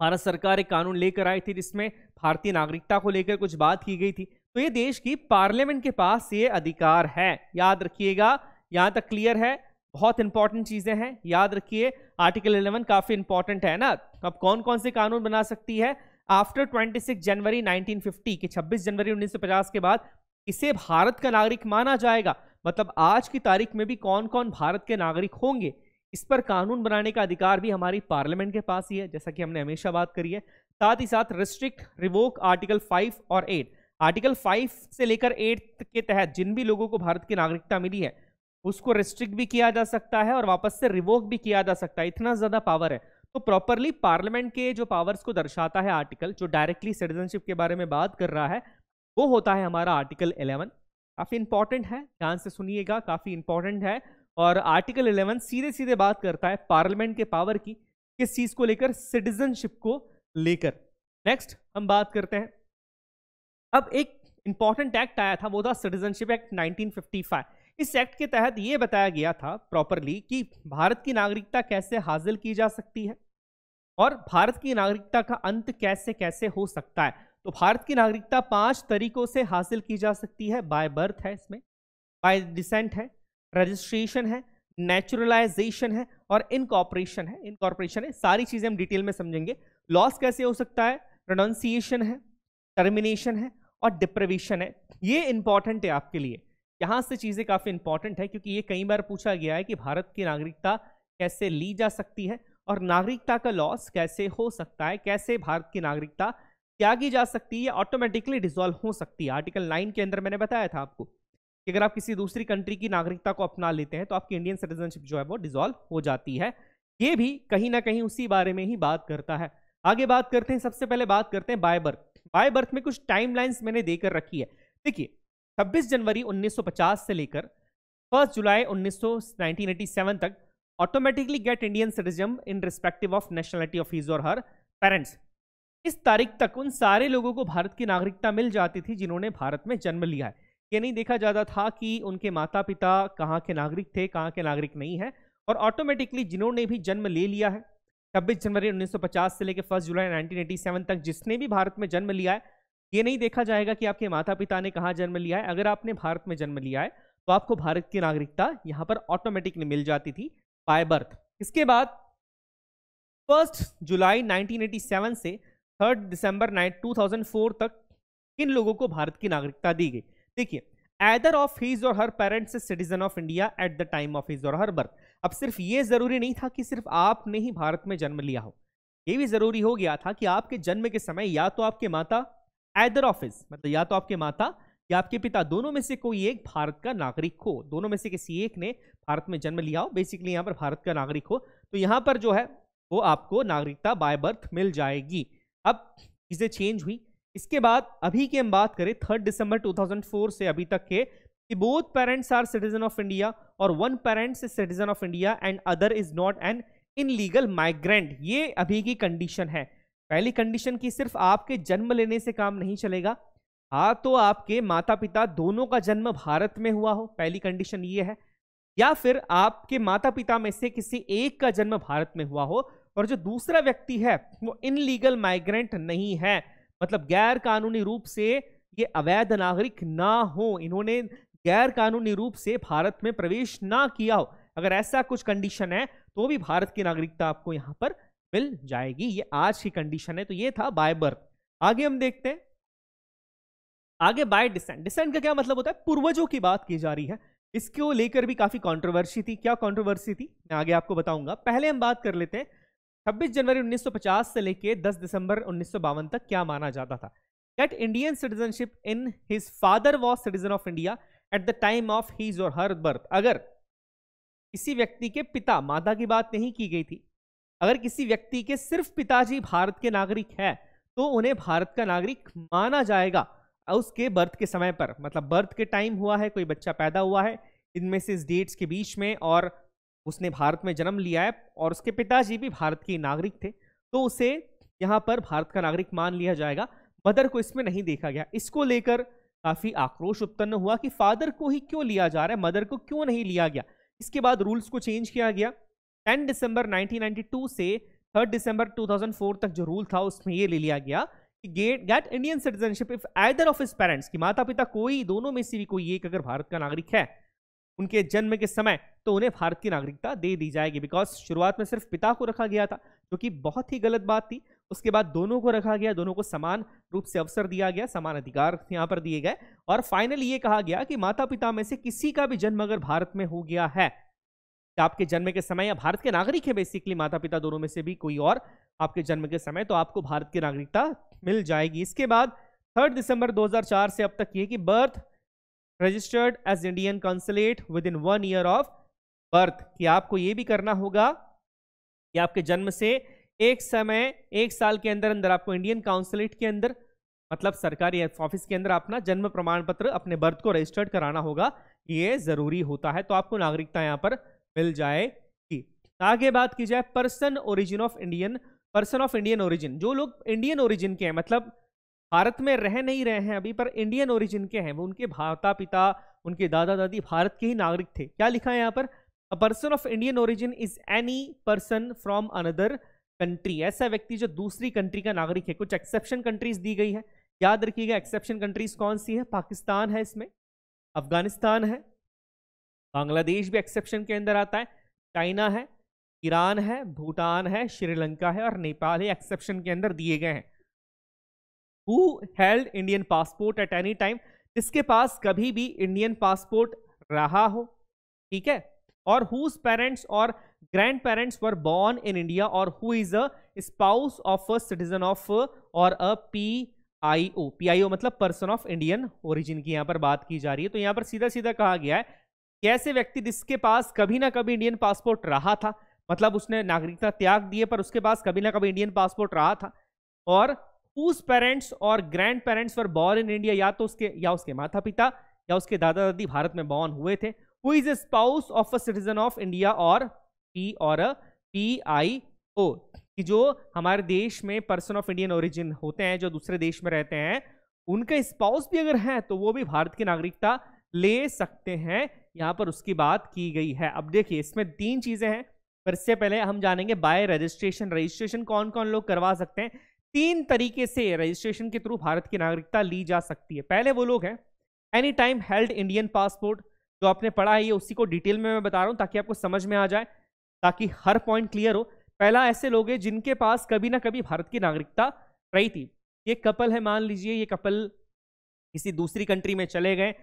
भारत सरकार एक कानून लेकर आई थी जिसमें भारतीय नागरिकता को लेकर कुछ बात की गई थी तो ये देश की पार्लियामेंट के पास ये अधिकार है याद रखिएगा यहाँ तक क्लियर है बहुत इंपॉर्टेंट चीजें हैं याद रखिए आर्टिकल 11 काफी इंपॉर्टेंट है ना अब कौन कौन से कानून बना सकती है आफ्टर 26 जनवरी 1950 के 26 जनवरी 1950 के बाद इसे भारत का नागरिक माना जाएगा मतलब आज की तारीख में भी कौन कौन भारत के नागरिक होंगे इस पर कानून बनाने का अधिकार भी हमारी पार्लियामेंट के पास ही है जैसा कि हमने हमेशा बात करी है साथ ही साथ रिस्ट्रिक्ट रिवोक आर्टिकल फाइव और एट आर्टिकल फाइव से लेकर एट के तहत जिन भी लोगों को भारत की नागरिकता मिली है उसको रिस्ट्रिक्ट भी किया जा सकता है और वापस से रिवोक भी किया जा सकता है इतना ज्यादा पावर है तो प्रॉपरली पार्लियामेंट के जो पावर्स को दर्शाता है आर्टिकल जो डायरेक्टली सिटीजनशिप के बारे में बात कर रहा है वो होता है हमारा आर्टिकल 11 काफ़ी इंपॉर्टेंट है ध्यान से सुनिएगा काफ़ी इंपॉर्टेंट है और आर्टिकल 11 सीधे सीधे बात करता है पार्लियामेंट के पावर की किस चीज़ को लेकर सिटीजनशिप को लेकर नेक्स्ट हम बात करते हैं अब एक इंपॉर्टेंट एक्ट आया था वो था सिटीजनशिप एक्ट नाइनटीन इस एक्ट के तहत ये बताया गया था प्रॉपरली कि भारत की नागरिकता कैसे हासिल की जा सकती है और भारत की नागरिकता का अंत कैसे कैसे हो सकता है तो भारत की नागरिकता पांच तरीकों से हासिल की जा सकती है बाय बर्थ है इसमें बाय डिसेंट है रजिस्ट्रेशन है नेचुरलाइजेशन है और इनकॉपरेशन है इनकॉपरेशन है सारी चीज़ें हम डिटेल में समझेंगे लॉस कैसे हो सकता है प्रोनाउंसिएशन है टर्मिनेशन है और डिप्रेवेशन है ये इंपॉर्टेंट है आपके लिए यहाँ से चीज़ें काफ़ी इंपॉर्टेंट है क्योंकि ये कई बार पूछा गया है कि भारत की नागरिकता कैसे ली जा सकती है और नागरिकता का लॉस कैसे हो सकता है कैसे भारत की नागरिकता त्यागी जा सकती है ऑटोमेटिकली डिजॉल्व हो सकती है आर्टिकल नाइन के अंदर मैंने बताया था आपको कि अगर आप किसी दूसरी कंट्री की नागरिकता को अपना लेते हैं तो आपकी इंडियन सिटीजनशिप जो है वो डिजॉल्व हो जाती है ये भी कहीं ना कहीं उसी बारे में ही बात करता है आगे बात करते हैं सबसे पहले बात करते हैं बाय बर्थ बाय बर्थ में कुछ टाइम मैंने देकर रखी है देखिए छब्बीस जनवरी 1950 से लेकर फर्स्ट जुलाई 1987 तक automatically get Indian citizen irrespective of nationality of his or her parents इस तारीख तक उन सारे लोगों को भारत की नागरिकता मिल जाती थी जिन्होंने भारत में जन्म लिया है ये नहीं देखा जाता था कि उनके माता पिता कहाँ के नागरिक थे कहाँ के नागरिक नहीं है और ऑटोमेटिकली जिन्होंने भी जन्म ले लिया है छब्बीस जनवरी 1950 से लेकर फर्स्ट जुलाई 1987 तक जिसने भी भारत में जन्म लिया है ये नहीं देखा जाएगा कि आपके माता पिता ने कहाँ जन्म लिया है अगर आपने भारत में जन्म लिया है तो आपको भारत की नागरिकता यहां पर ऑटोमेटिकली मिल जाती थी बाय बर्थ इसके बाद फर्स्ट जुलाई 1987 से थर्ड दिसंबर 2004 तक किन लोगों को भारत की नागरिकता दी गई देखिए either of his or her parents citizen of India at the time of his or her birth अब सिर्फ ये जरूरी नहीं था कि सिर्फ आपने ही भारत में जन्म लिया हो ये भी जरूरी हो गया था कि आपके जन्म के समय या तो आपके माता एदर ऑफिस मतलब या तो आपके माता या आपके पिता दोनों में से कोई एक भारत का नागरिक हो दोनों में से किसी एक ने भारत में जन्म लिया हो बेसिकली यहाँ पर भारत का नागरिक हो तो यहाँ पर जो है वो आपको नागरिकता बाय बर्थ मिल जाएगी अब चीज़ें चेंज हुई इसके बाद अभी की हम बात करें थर्ड दिसंबर 2004 से अभी तक के कि both parents are citizen of India or one parents is citizen of India and other is not an illegal migrant ये अभी की कंडीशन है पहली कंडीशन की सिर्फ आपके जन्म लेने से काम नहीं चलेगा हाँ तो आपके माता पिता दोनों का जन्म भारत में हुआ हो पहली कंडीशन ये है या फिर आपके माता पिता में से किसी एक का जन्म भारत में हुआ हो और जो दूसरा व्यक्ति है वो इनलीगल माइग्रेंट नहीं है मतलब गैर कानूनी रूप से ये अवैध नागरिक ना हो इन्होंने गैर कानूनी रूप से भारत में प्रवेश ना किया हो अगर ऐसा कुछ कंडीशन है तो भी भारत की नागरिकता आपको यहाँ पर मिल जाएगी ये आज की कंडीशन है तो ये था बाय बर्थ आगे हम देखते हैं आगे बाय डिसेंट डिसेंट का क्या मतलब होता है पूर्वजों की बात की जा रही है इसको लेकर भी काफी कंट्रोवर्सी थी क्या कंट्रोवर्सी थी मैं आगे आपको बताऊंगा पहले हम बात कर लेते हैं 26 जनवरी 1950 से लेके 10 दिसंबर उन्नीस तक क्या माना जाता था get Indian citizenship in his father was citizen of India at the time of his or her birth अगर किसी व्यक्ति के पिता माता की बात नहीं की गई थी अगर किसी व्यक्ति के सिर्फ पिताजी भारत के नागरिक है तो उन्हें भारत का नागरिक माना जाएगा उसके बर्थ के समय पर मतलब बर्थ के टाइम हुआ है कोई बच्चा पैदा हुआ है इनमें से इस डेट्स के बीच में और उसने भारत में जन्म लिया है और उसके पिताजी भी भारत के नागरिक थे तो उसे यहाँ पर भारत का नागरिक मान लिया जाएगा मदर को इसमें नहीं देखा गया इसको लेकर काफ़ी आक्रोश उत्पन्न हुआ कि फादर को ही क्यों लिया जा रहा है मदर को क्यों नहीं लिया गया इसके बाद रूल्स को चेंज किया गया टेन दिसंबर 1992 से थर्ड दिसंबर 2004 तक जो रूल था उसमें ये ले लिया गया कि get get Indian citizenship if either of his parents की माता पिता कोई दोनों में से भी कोई एक अगर भारत का नागरिक है उनके जन्म के समय तो उन्हें भारत की नागरिकता दे दी जाएगी बिकॉज शुरुआत में सिर्फ पिता को रखा गया था जो कि बहुत ही गलत बात थी उसके बाद दोनों को रखा गया दोनों को समान रूप से अवसर दिया गया समान अधिकार यहाँ पर दिए गए और फाइनली ये कहा गया कि माता पिता में से किसी का भी जन्म अगर भारत में हो गया है कि आपके जन्म के समय या भारत के नागरिक है बेसिकली माता पिता दोनों में से भी कोई और आपके जन्म के समय तो आपको भारत की नागरिकता मिल जाएगी इसके बाद थर्ड दिसंबर 2004 से अब तक ये कि birth registered as Indian consulate within one year of birth कि आपको ये भी करना होगा कि आपके जन्म से एक समय एक साल के अंदर अंदर आपको इंडियन काउंसुलेट के अंदर मतलब सरकारी ऑफिस के अंदर अपना जन्म प्रमाण पत्र अपने बर्थ को रजिस्टर्ड कराना होगा ये जरूरी होता है तो आपको नागरिकता यहाँ पर मिल जाएगी आगे बात की जाए person origin of Indian person of Indian origin जो लोग इंडियन ओरिजिन के हैं मतलब भारत में रह नहीं रहे हैं अभी पर इंडियन ओरिजिन के हैं वो उनके माता पिता उनके दादा दादी भारत के ही नागरिक थे क्या लिखा है यहाँ पर a person of Indian origin is any person from another country ऐसा व्यक्ति जो दूसरी कंट्री का नागरिक है कुछ एक्सेप्शन कंट्रीज दी गई है याद रखिएगा एक्सेप्शन कंट्रीज कौन सी है पाकिस्तान है इसमें अफगानिस्तान है बांग्लादेश भी एक्सेप्शन के अंदर आता है चाइना है ईरान है भूटान है श्रीलंका है और नेपाल है एक्सेप्शन के अंदर दिए गए हैं who held Indian passport at any time जिसके पास कभी भी इंडियन पासपोर्ट रहा हो ठीक है और whose parents or grand parents were born in India or who is a spouse of a citizen of or a P I O P I ओ मतलब पर्सन ऑफ इंडियन ओरिजिन की यहाँ पर बात की जा रही है तो यहाँ पर सीधा सीधा कहा गया है कि ऐसे व्यक्ति जिसके पास कभी ना कभी इंडियन पासपोर्ट रहा था मतलब उसने नागरिकता त्याग दिए पर उसके पास कभी ना कभी इंडियन पासपोर्ट रहा था और उस parents or grand parents were born in India या तो उसके या उसके माता पिता या उसके दादा दादी भारत में बॉर्न हुए थे who is a spouse of a citizen of India or P or P I O कि जो हमारे देश में पर्सन ऑफ इंडियन ओरिजिन होते हैं जो दूसरे देश में रहते हैं उनका स्पाउस भी अगर है तो वो भी भारत की नागरिकता ले सकते हैं यहाँ पर उसकी बात की गई है अब देखिए इसमें तीन चीज़ें हैं पर इससे पहले हम जानेंगे बाय रजिस्ट्रेशन रजिस्ट्रेशन कौन कौन लोग करवा सकते हैं तीन तरीके से रजिस्ट्रेशन के थ्रू भारत की नागरिकता ली जा सकती है पहले वो लोग हैं any time held Indian passport जो आपने पढ़ा है ये उसी को डिटेल में मैं बता रहा हूँ ताकि आपको समझ में आ जाए ताकि हर पॉइंट क्लियर हो पहला ऐसे लोग हैं जिनके पास कभी ना कभी भारत की नागरिकता रही थी ये कपल है मान लीजिए ये कपल किसी दूसरी कंट्री में चले गए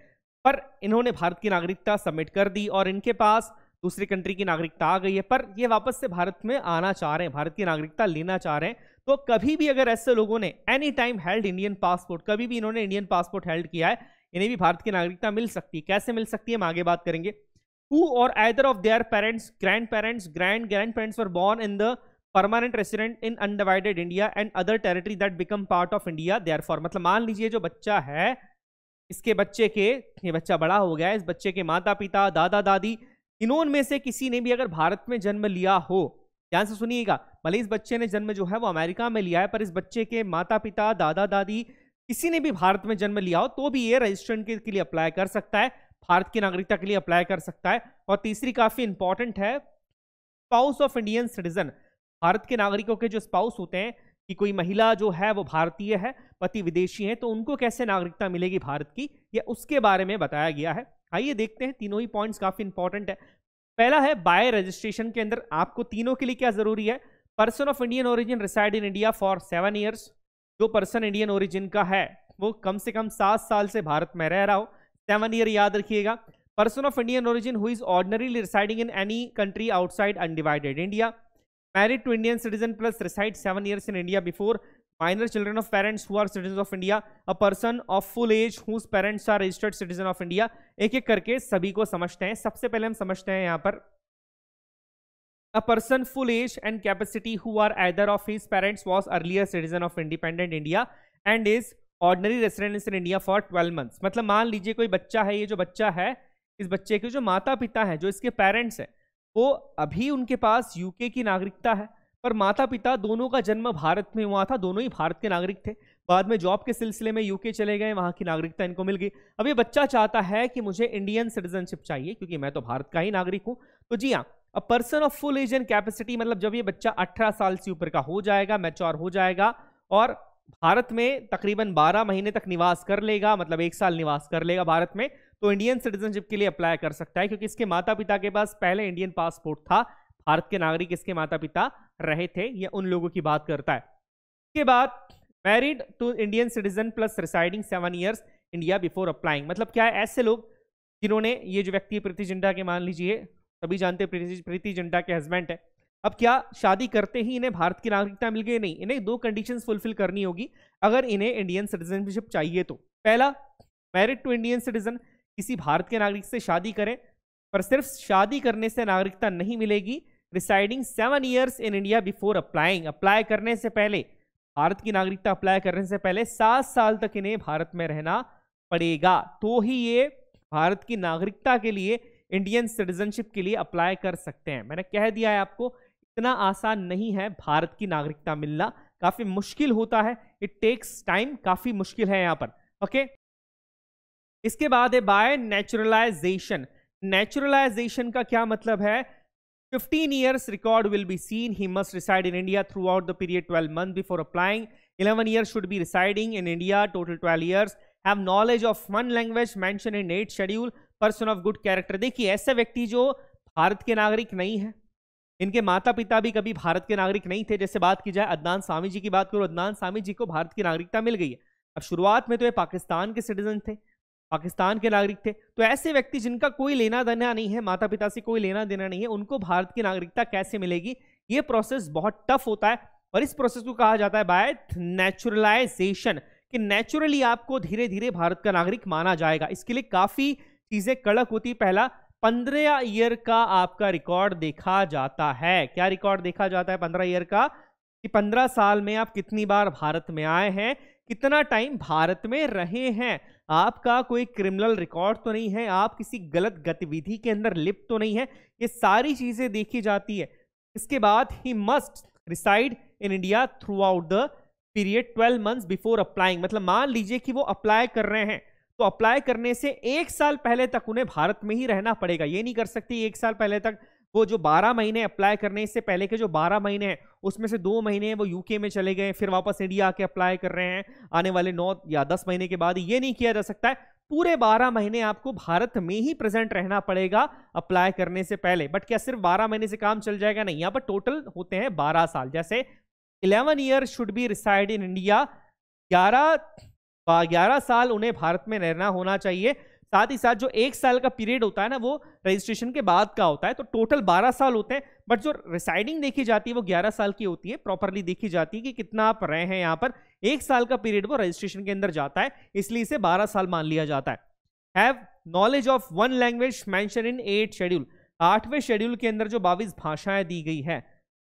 पर इन्होंने भारत की नागरिकता सबमिट कर दी और इनके पास दूसरी कंट्री की नागरिकता आ गई है पर ये वापस से भारत में आना चाह रहे हैं भारत की नागरिकता लेना चाह रहे हैं तो कभी भी अगर ऐसे लोगों ने any time held Indian passport कभी भी इन्होंने इंडियन पासपोर्ट हेल्ड किया है इन्हें भी भारत की नागरिकता मिल सकती है कैसे मिल सकती है हम आगे बात करेंगे और who of their parents grand parents grand grand parents for born in the permanent resident in undivided India and other territory that become part of India therefore मतलब मान लीजिए जो बच्चा है इसके बच्चे के ये बच्चा बड़ा हो गया इस बच्चे के माता पिता दादा दादी इन्होंने से किसी ने भी अगर भारत में जन्म लिया हो ध्यान से सुनिएगा भले इस बच्चे ने जन्म जो है वो अमेरिका में लिया है पर इस बच्चे के माता पिता दादा दादी किसी ने भी भारत में जन्म लिया हो तो भी ये रजिस्ट्रेशन के लिए अप्लाई कर सकता है भारत की नागरिकता के लिए अप्लाई कर सकता है और तीसरी काफी इंपॉर्टेंट है spouse of Indian citizen Bharat के नागरिकों के जो स्पाउस होते हैं कि कोई महिला जो है वो भारतीय है पति विदेशी है तो उनको कैसे नागरिकता मिलेगी भारत की यह उसके बारे में बताया गया है आइए देखते हैं तीनों ही पॉइंट्स काफ़ी इंपॉर्टेंट है पहला है बाय रजिस्ट्रेशन के अंदर आपको तीनों के लिए क्या ज़रूरी है person of Indian origin reside in India for seven years जो पर्सन इंडियन ओरिजिन का है वो कम से कम सात साल से भारत में रह रहा हो सेवन ईयर याद रखिएगा person of Indian origin who is ordinarily residing in any country outside undivided India married to Indian citizen plus reside seven years in India before minor children of parents who are citizens of India, a person of full age whose parents are registered citizen of India. एक एक करके सभी को समझते हैं सबसे पहले हम समझते हैं यहाँ पर a person full age and capacity who are either of his parents was earlier citizen of independent India and is ordinary resident in India for 12 months. मतलब मान लीजिए कोई बच्चा है ये जो बच्चा है इस बच्चे के जो माता पिता हैं जो इसके पेरेंट्स हैं वो अभी उनके पास यूके की नागरिकता है पर माता पिता दोनों का जन्म भारत में हुआ था दोनों ही भारत के नागरिक थे बाद में जॉब के सिलसिले में यूके चले गए वहाँ की नागरिकता इनको मिल गई अब ये बच्चा चाहता है कि मुझे इंडियन सिटीजनशिप चाहिए क्योंकि मैं तो भारत का ही नागरिक हूँ तो जी हाँ a person of full age and capacity मतलब जब ये बच्चा 18 साल से ऊपर का हो जाएगा मैच्योर हो जाएगा और भारत में तकरीबन 12 महीने तक निवास कर लेगा मतलब एक साल निवास कर लेगा भारत में तो इंडियन सिटीजनशिप के लिए अप्लाई कर सकता है क्योंकि इसके माता पिता के पास पहले इंडियन पासपोर्ट था भारत के नागरिक इसके माता पिता रहे थे यह उन लोगों की बात करता है इसके बाद married to Indian citizen plus residing seven years India before applying मतलब क्या है ऐसे लोग जिन्होंने ये जो व्यक्ति प्रीति जिंटा के मान लीजिए सभी जानते प्रीति जिंटा के हस्बैंड है अब क्या शादी करते ही इन्हें भारत की नागरिकता मिल गई नहीं इन्हें दो कंडीशंस फुलफिल करनी होगी अगर इन्हें इंडियन सिटीजनशिप चाहिए तो पहला मैरिड टू इंडियन सिटीजन किसी भारत के नागरिक से शादी करें पर सिर्फ शादी करने से नागरिकता नहीं मिलेगी residing seven years in India before applying apply करने से पहले भारत की नागरिकता अप्लाई करने से पहले सात साल तक इन्हें भारत में रहना पड़ेगा तो ही ये भारत की नागरिकता के लिए इंडियन सिटीजनशिप के लिए अप्लाई कर सकते हैं मैंने कह दिया है आपको इतना आसान नहीं है भारत की नागरिकता मिलना काफ़ी मुश्किल होता है इट टेक्स टाइम काफ़ी मुश्किल है यहाँ पर ओके इसके बाद है बाय नेचुरलाइजेशन नेचुरलाइजेशन का क्या मतलब है 15 years record will be seen he must reside in india throughout the period 12 months before applying 11 years should be residing in india total 12 years have knowledge of one language mentioned in eight schedule person of good character देखिए ऐसे व्यक्ति जो भारत के नागरिक नहीं है इनके माता पिता भी कभी भारत के नागरिक नहीं थे जैसे बात की जाए अदनान सामी जी की बात करो अदनान सामी जी को भारत की नागरिकता मिल गई है अब शुरुआत में तो ये पाकिस्तान के सिटीजन थे पाकिस्तान के नागरिक थे तो ऐसे व्यक्ति जिनका कोई लेना देना नहीं है माता पिता से कोई लेना देना नहीं है उनको भारत की नागरिकता कैसे मिलेगी ये प्रोसेस बहुत टफ होता है और इस प्रोसेस को कहा जाता है बाय नेचुरलाइजेशन कि नेचुरली आपको धीरे धीरे भारत का नागरिक माना जाएगा इसके लिए काफ़ी चीज़ें कड़क होती पहला पंद्रह ईयर का आपका रिकॉर्ड देखा जाता है क्या रिकॉर्ड देखा जाता है पंद्रह ईयर का कि पंद्रह साल में आप कितनी बार भारत में आए हैं कितना टाइम भारत में रहे हैं आपका कोई क्रिमिनल रिकॉर्ड तो नहीं है आप किसी गलत गतिविधि के अंदर लिप्त तो नहीं है ये सारी चीज़ें देखी जाती है इसके बाद he must reside in India throughout the period twelve month before applying मतलब मान लीजिए कि वो अप्लाई कर रहे हैं तो अप्लाई करने से एक साल पहले तक उन्हें भारत में ही रहना पड़ेगा ये नहीं कर सकती एक साल पहले तक वो जो 12 महीने अप्लाई करने से पहले के जो 12 महीने हैं उसमें से दो महीने वो यूके में चले गए फिर वापस इंडिया आके अप्लाई कर रहे हैं आने वाले नौ या दस महीने के बाद ये नहीं किया जा सकता है पूरे बारह महीने आपको भारत में ही प्रेजेंट रहना पड़ेगा अप्लाई करने से पहले बट क्या सिर्फ बारह महीने से काम चल जाएगा नहीं यहाँ पर टोटल होते हैं बारह साल जैसे eleven year should be reside in India ग्यारह ग्यारह साल उन्हें भारत में रहना होना चाहिए साथ ही साथ जो एक साल का पीरियड होता है ना वो रजिस्ट्रेशन के बाद का होता है तो टोटल 12 साल होते हैं बट जो रिसाइडिंग देखी जाती है वो 11 साल की होती है प्रॉपरली देखी जाती है कि कितना आप रहे हैं यहाँ पर एक साल का पीरियड वो रजिस्ट्रेशन के अंदर जाता है इसलिए इसे बारह साल मान लिया जाता है have knowledge of one language mention in eight schedule आठवें शेड्यूल के अंदर जो बाईस भाषाएं दी गई है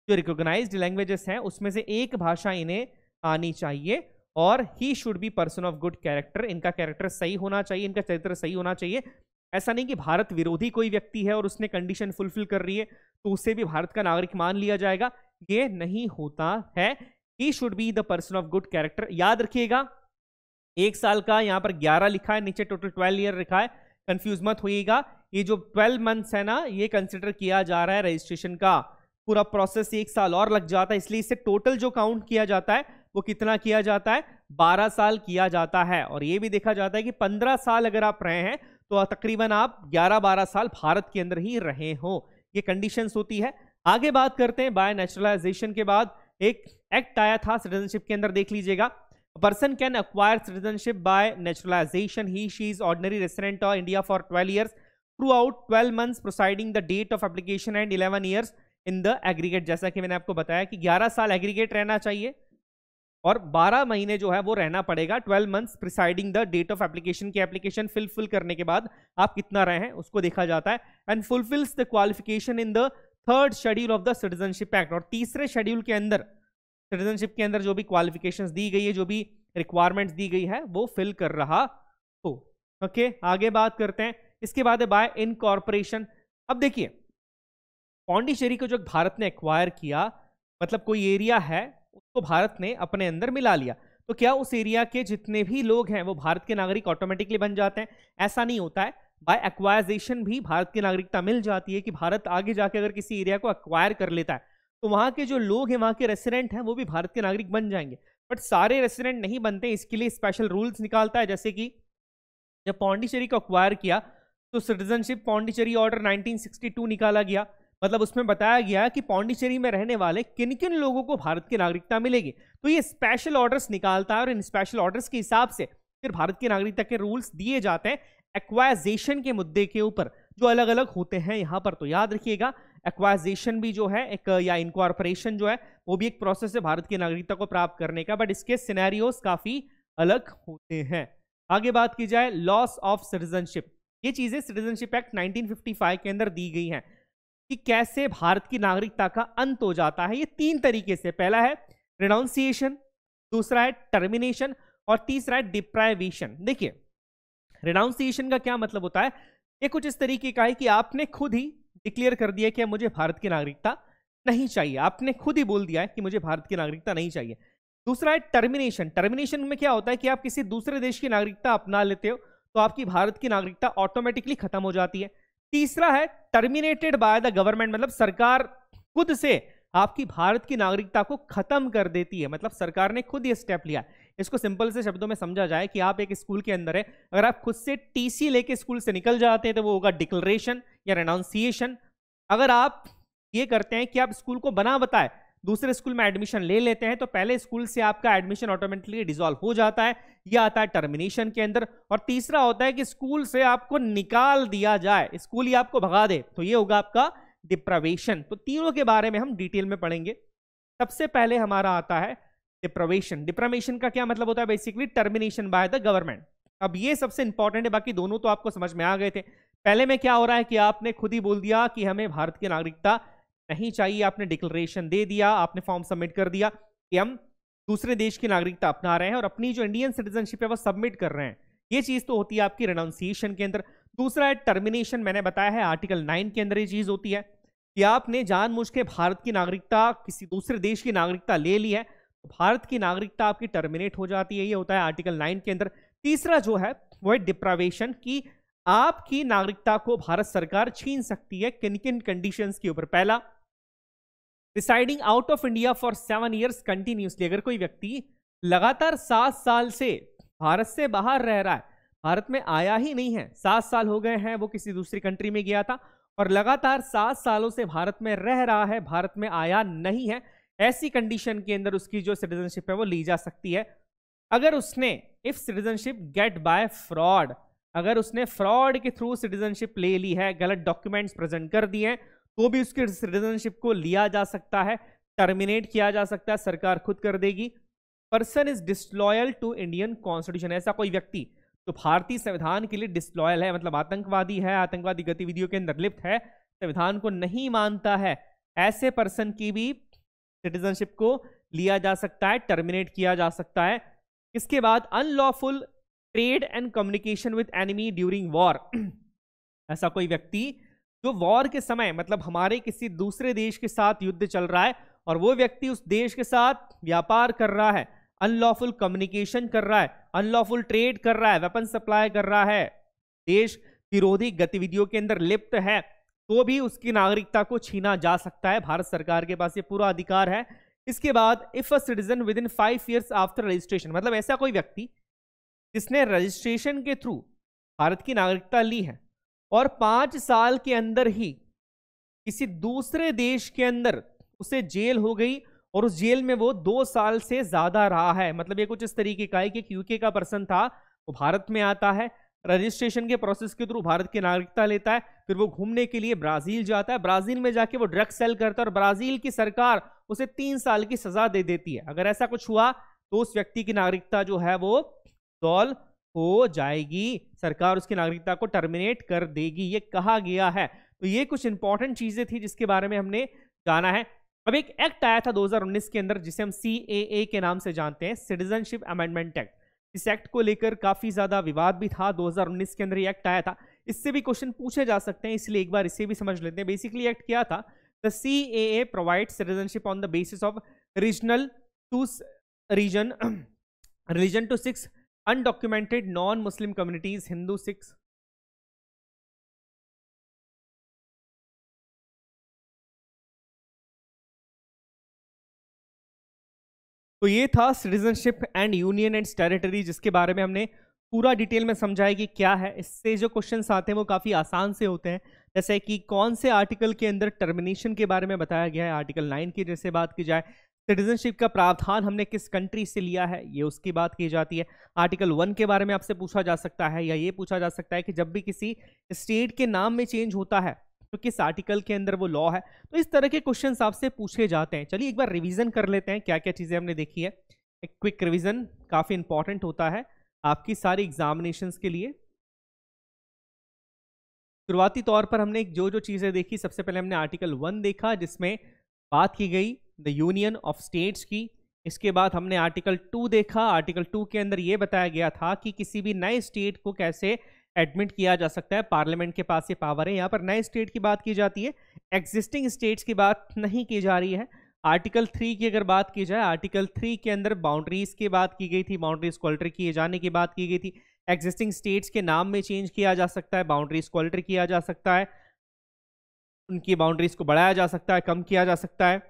जो रिकोगनाइज लैंग्वेजेस हैं उसमें से एक भाषा इन्हें आनी चाहिए और he should be person of good character इनका कैरेक्टर सही होना चाहिए इनका चरित्र सही होना चाहिए ऐसा नहीं कि भारत विरोधी कोई व्यक्ति है और उसने कंडीशन फुलफिल कर रही है तो उसे भी भारत का नागरिक मान लिया जाएगा ये नहीं होता है he should be the person of good character याद रखिएगा एक साल का यहाँ पर ग्यारह लिखा है नीचे टोटल ट्वेल्व ईयर लिखा है कंफ्यूज मत होइएगा ये जो ट्वेल्व मंथ्स है ना ये कंसिडर किया जा रहा है रजिस्ट्रेशन का पूरा प्रोसेस एक साल और लग जाता है इसलिए इसे टोटल जो काउंट किया जाता है वो कितना किया जाता है बारह साल किया जाता है और ये भी देखा जाता है कि पंद्रह साल अगर आप रहे हैं तो तकरीबन आप ग्यारह बारह साल भारत के अंदर ही रहे हो ये कंडीशन होती है आगे बात करते हैं बाय नेचुरलाइजेशन के बाद एक एक्ट आया था सिटीजनशिप के अंदर देख लीजिएगा person can acquire citizenship by naturalisation he she is ordinary resident of India for twelve years throughout twelve months preceding the date of application and eleven years in the aggregate जैसा कि मैंने आपको बताया कि ग्यारह साल एग्रीगेट रहना चाहिए और 12 महीने जो है वो रहना पड़ेगा 12 months preceding the date of application की एप्लीकेशन फिलफिल करने के बाद आप कितना रहे हैं उसको देखा जाता है and fulfils the qualification in the third schedule of the citizenship act और तीसरे शेड्यूल के अंदर सिटीजनशिप के अंदर जो भी क्वालिफिकेशन दी गई है जो भी रिक्वायरमेंट दी गई है वो फिल कर रहा हो ओके okay, आगे बात करते हैं इसके बाद है बाय इनकॉर्पोरेशन अब देखिए पौंडीचेरी को जो भारत ने एक्वायर किया मतलब कोई एरिया है उसको भारत ने अपने अंदर मिला लिया तो क्या उस एरिया के जितने भी लोग हैं वो भारत के नागरिक ऑटोमेटिकली बन जाते हैं ऐसा नहीं होता है बाय एक्वायजेशन भी भारत की नागरिकता मिल जाती है कि भारत आगे जाके अगर किसी एरिया को एक्वायर कर लेता है तो वहाँ के जो लोग हैं वहाँ के रेसिडेंट हैं वो भी भारत के नागरिक बन जाएंगे बट सारे रेसिडेंट नहीं बनते इसके लिए स्पेशल रूल्स निकालता है जैसे कि जब पौंडीचेरी को अक्वायर किया तो सिटीजनशिप पौंडीचेरी ऑर्डर 1962 निकाला गया मतलब उसमें बताया गया कि पौंडीचेरी में रहने वाले किन किन लोगों को भारत की नागरिकता मिलेगी तो ये स्पेशल ऑर्डर्स निकालता है और इन स्पेशल ऑर्डर्स के हिसाब से फिर भारत की नागरिकता के रूल्स दिए जाते हैं एक्वाइजेशन के मुद्दे के ऊपर जो अलग अलग होते हैं यहाँ पर तो याद रखिएगा एक्वाइजेशन भी जो है एक या इनकॉर्पोरेशन जो है वो भी एक प्रोसेस है भारत की नागरिकता को प्राप्त करने का बट इसके सिनेरियोज काफ़ी अलग होते हैं आगे बात की जाए लॉस ऑफ सिटीजनशिप ये चीज़ें सिटीजनशिप एक्ट 1955 के अंदर दी गई हैं कि कैसे भारत की नागरिकता का अंत हो जाता है ये तीन तरीके से पहला है रिनाउंसिएशन दूसरा है टर्मिनेशन और तीसरा है डिप्राइवेशन देखिए रिनाउंसिएशन का क्या मतलब होता है ये कुछ इस तरीके का है कि आपने खुद ही डिक्लेयर कर दिया कि मुझे भारत की नागरिकता नहीं चाहिए आपने खुद ही बोल दिया है कि मुझे भारत की नागरिकता नहीं चाहिए दूसरा है टर्मिनेशन टर्मिनेशन में क्या होता है कि आप किसी दूसरे देश की नागरिकता अपना लेते हो तो आपकी भारत की नागरिकता ऑटोमेटिकली खत्म हो जाती है तीसरा है टर्मिनेटेड बाय द गवर्नमेंट मतलब सरकार खुद से आपकी भारत की नागरिकता को खत्म कर देती है मतलब सरकार ने खुद ये स्टेप लिया इसको सिंपल से शब्दों में समझा जाए कि आप एक स्कूल के अंदर है अगर आप खुद से टीसी लेके स्कूल से निकल जाते हैं तो वो होगा डिक्लरेशन या रेनाउंसिएशन अगर आप ये करते हैं कि आप स्कूल को बना बताए दूसरे स्कूल में एडमिशन ले लेते हैं तो पहले स्कूल से आपका एडमिशन ऑटोमेटिकली डिजॉल्व हो जाता है यह आता है टर्मिनेशन के अंदर और तीसरा होता है कि स्कूल से आपको निकाल दिया जाए स्कूल ही आपको भगा दे तो ये होगा आपका डिप्रवेशन तो तीनों के बारे में हम डिटेल में पढ़ेंगे सबसे पहले हमारा आता है डिप्रवेशन डिप्रवेशन का क्या मतलब होता है basically termination by the government अब ये सबसे इंपॉर्टेंट है बाकी दोनों तो आपको समझ में आ गए थे पहले में क्या हो रहा है कि आपने खुद ही बोल दिया कि हमें भारत की नागरिकता नहीं चाहिए आपने डिक्लेरेशन दे दिया आपने फॉर्म सबमिट कर दिया कि हम दूसरे देश की नागरिकता अपना रहे हैं और अपनी जो इंडियन सिटीजनशिप है वो सबमिट कर रहे हैं ये चीज़ तो होती है आपकी रेनाउंसिएशन के अंदर दूसरा है टर्मिनेशन मैंने बताया है आर्टिकल नाइन के अंदर ये चीज़ होती है कि आपने जानबूझ के भारत की नागरिकता किसी दूसरे देश की नागरिकता ले ली है तो भारत की नागरिकता आपकी टर्मिनेट हो जाती है ये होता है आर्टिकल नाइन के अंदर तीसरा जो है वो है डिप्रावेशन की आपकी नागरिकता को भारत सरकार छीन सकती है किन किन कंडीशन के ऊपर पहला residing out of India for seven years continuously अगर कोई व्यक्ति लगातार सात साल से भारत से बाहर रह रहा है भारत में आया ही नहीं है सात साल हो गए हैं वो किसी दूसरी कंट्री में गया था और लगातार सात सालों से भारत में रह रहा है भारत में आया नहीं है ऐसी कंडीशन के अंदर उसकी जो सिटीजनशिप है वो ली जा सकती है अगर उसने if citizenship get by fraud अगर उसने फ्रॉड के थ्रू सिटीजनशिप ले ली है गलत डॉक्यूमेंट्स प्रेजेंट कर दिए हैं तो भी उसकी सिटीजनशिप को लिया जा सकता है टर्मिनेट किया जा सकता है सरकार खुद कर देगी person is disloyal to Indian constitution ऐसा कोई व्यक्ति तो भारतीय संविधान के लिए डिसलॉयल है मतलब आतंकवादी है आतंकवादी गतिविधियों के अंदर लिप्त है संविधान को नहीं मानता है ऐसे पर्सन की भी सिटीजनशिप को लिया जा सकता है टर्मिनेट किया जा सकता है इसके बाद unlawful trade and communication with enemy during war ऐसा कोई व्यक्ति जो वॉर के समय मतलब हमारे किसी दूसरे देश के साथ युद्ध चल रहा है और वो व्यक्ति उस देश के साथ व्यापार कर रहा है अनलॉफुल कम्युनिकेशन कर रहा है अनलॉफुल ट्रेड कर रहा है वेपन सप्लाई कर रहा है देश विरोधी गतिविधियों के अंदर लिप्त है तो भी उसकी नागरिकता को छीना जा सकता है भारत सरकार के पास ये पूरा अधिकार है इसके बाद if a citizen within five years after registration मतलब ऐसा कोई व्यक्ति जिसने रजिस्ट्रेशन के थ्रू भारत की नागरिकता ली है और पांच साल के अंदर ही किसी दूसरे देश के अंदर उसे जेल हो गई और उस जेल में वो दो साल से ज़्यादा रहा है मतलब ये कुछ इस तरीके का है कि यूके का पर्सन था वो भारत में आता है रजिस्ट्रेशन के प्रोसेस के थ्रू भारत की नागरिकता लेता है फिर वो घूमने के लिए ब्राज़ील जाता है ब्राज़ील में जाके वो ड्रग्स सेल करता है और ब्राज़ील की सरकार उसे तीन साल की सज़ा दे देती है अगर ऐसा कुछ हुआ तो उस व्यक्ति की नागरिकता जो है वो सॉल्व हो जाएगी सरकार उसकी नागरिकता को टर्मिनेट कर देगी ये कहा गया है तो ये कुछ इंपॉर्टेंट चीजें थी जिसके बारे में हमने जाना है अब एक एक्ट आया था 2019 के अंदर जिसे हम सी के नाम से जानते हैं सिटीजनशिप अमेंडमेंट एक्ट इस एक्ट को लेकर काफी ज्यादा विवाद भी था 2019 के अंदर ये एक्ट आया था इससे भी क्वेश्चन पूछे जा सकते हैं इसलिए एक बार इसे भी समझ लेते हैं बेसिकली एक्ट क्या था the C A provide citizenship on the basis of regional to region religion to six undocumented non Muslim communities Hindu sikhs तो ये था citizenship and union and territory जिसके बारे में हमने पूरा डिटेल में समझाया कि क्या है इससे जो क्वेश्चन आते हैं वो काफ़ी आसान से होते हैं जैसे कि कौन से आर्टिकल के अंदर टर्मिनेशन के बारे में बताया गया है आर्टिकल नाइन की जैसे बात की जाए सिटीजनशिप का प्रावधान हमने किस कंट्री से लिया है ये उसकी बात की जाती है आर्टिकल वन के बारे में आपसे पूछा जा सकता है या ये पूछा जा सकता है कि जब भी किसी स्टेट के नाम में चेंज होता है तो किस आर्टिकल के अंदर वो लॉ है तो इस तरह के क्वेश्चन आपसे पूछे जाते हैं चलिए एक बार रिविजन कर लेते हैं क्या क्या चीज़ें हमने देखी है एक क्विक रिविजन काफ़ी इंपॉर्टेंट होता है आपकी सारी एग्जामिनेशन के लिए शुरुआती तौर पर हमने जो जो चीज़ें देखी सबसे पहले हमने आर्टिकल वन देखा जिसमें बात की गई द यूनियन ऑफ स्टेट्स की इसके बाद हमने आर्टिकल टू देखा आर्टिकल टू के अंदर ये बताया गया था कि किसी भी नए स्टेट को कैसे एडमिट किया जा सकता है पार्लियामेंट के पास ये पावर है यहाँ पर नए स्टेट की बात की जाती है एग्जिस्टिंग स्टेट्स की बात नहीं की जा रही है आर्टिकल थ्री की अगर बात की जाए आर्टिकल थ्री के अंदर बाउंड्रीज की बात की गई थी बाउंड्रीज को किए जाने की बात की गई थी एग्जिस्टिंग स्टेट्स के नाम में चेंज किया जा सकता है बाउंड्रीज को किया जा सकता है उनकी बाउंड्रीज को बढ़ाया जा सकता है कम किया जा सकता है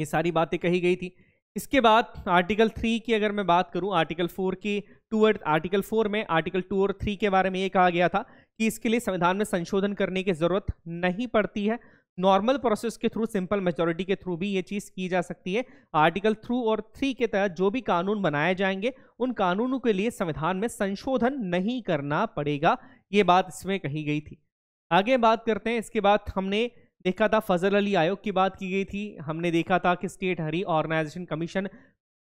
ये सारी बातें कही गई थी इसके बाद आर्टिकल थ्री की अगर मैं बात करूं आर्टिकल फोर की टू आर्टिकल फोर में आर्टिकल टू और थ्री के बारे में ये कहा गया था कि इसके लिए संविधान में संशोधन करने की ज़रूरत नहीं पड़ती है नॉर्मल प्रोसेस के थ्रू सिंपल मेजोरिटी के थ्रू भी ये चीज़ की जा सकती है आर्टिकल थ्रू और थ्री के तहत जो भी कानून बनाए जाएंगे उन कानूनों के लिए संविधान में संशोधन नहीं करना पड़ेगा ये बात इसमें कही गई थी आगे बात करते हैं इसके बाद हमने देखा था फजल अली आयोग की बात की गई थी हमने देखा था कि स्टेट हरी ऑर्गेनाइजेशन कमीशन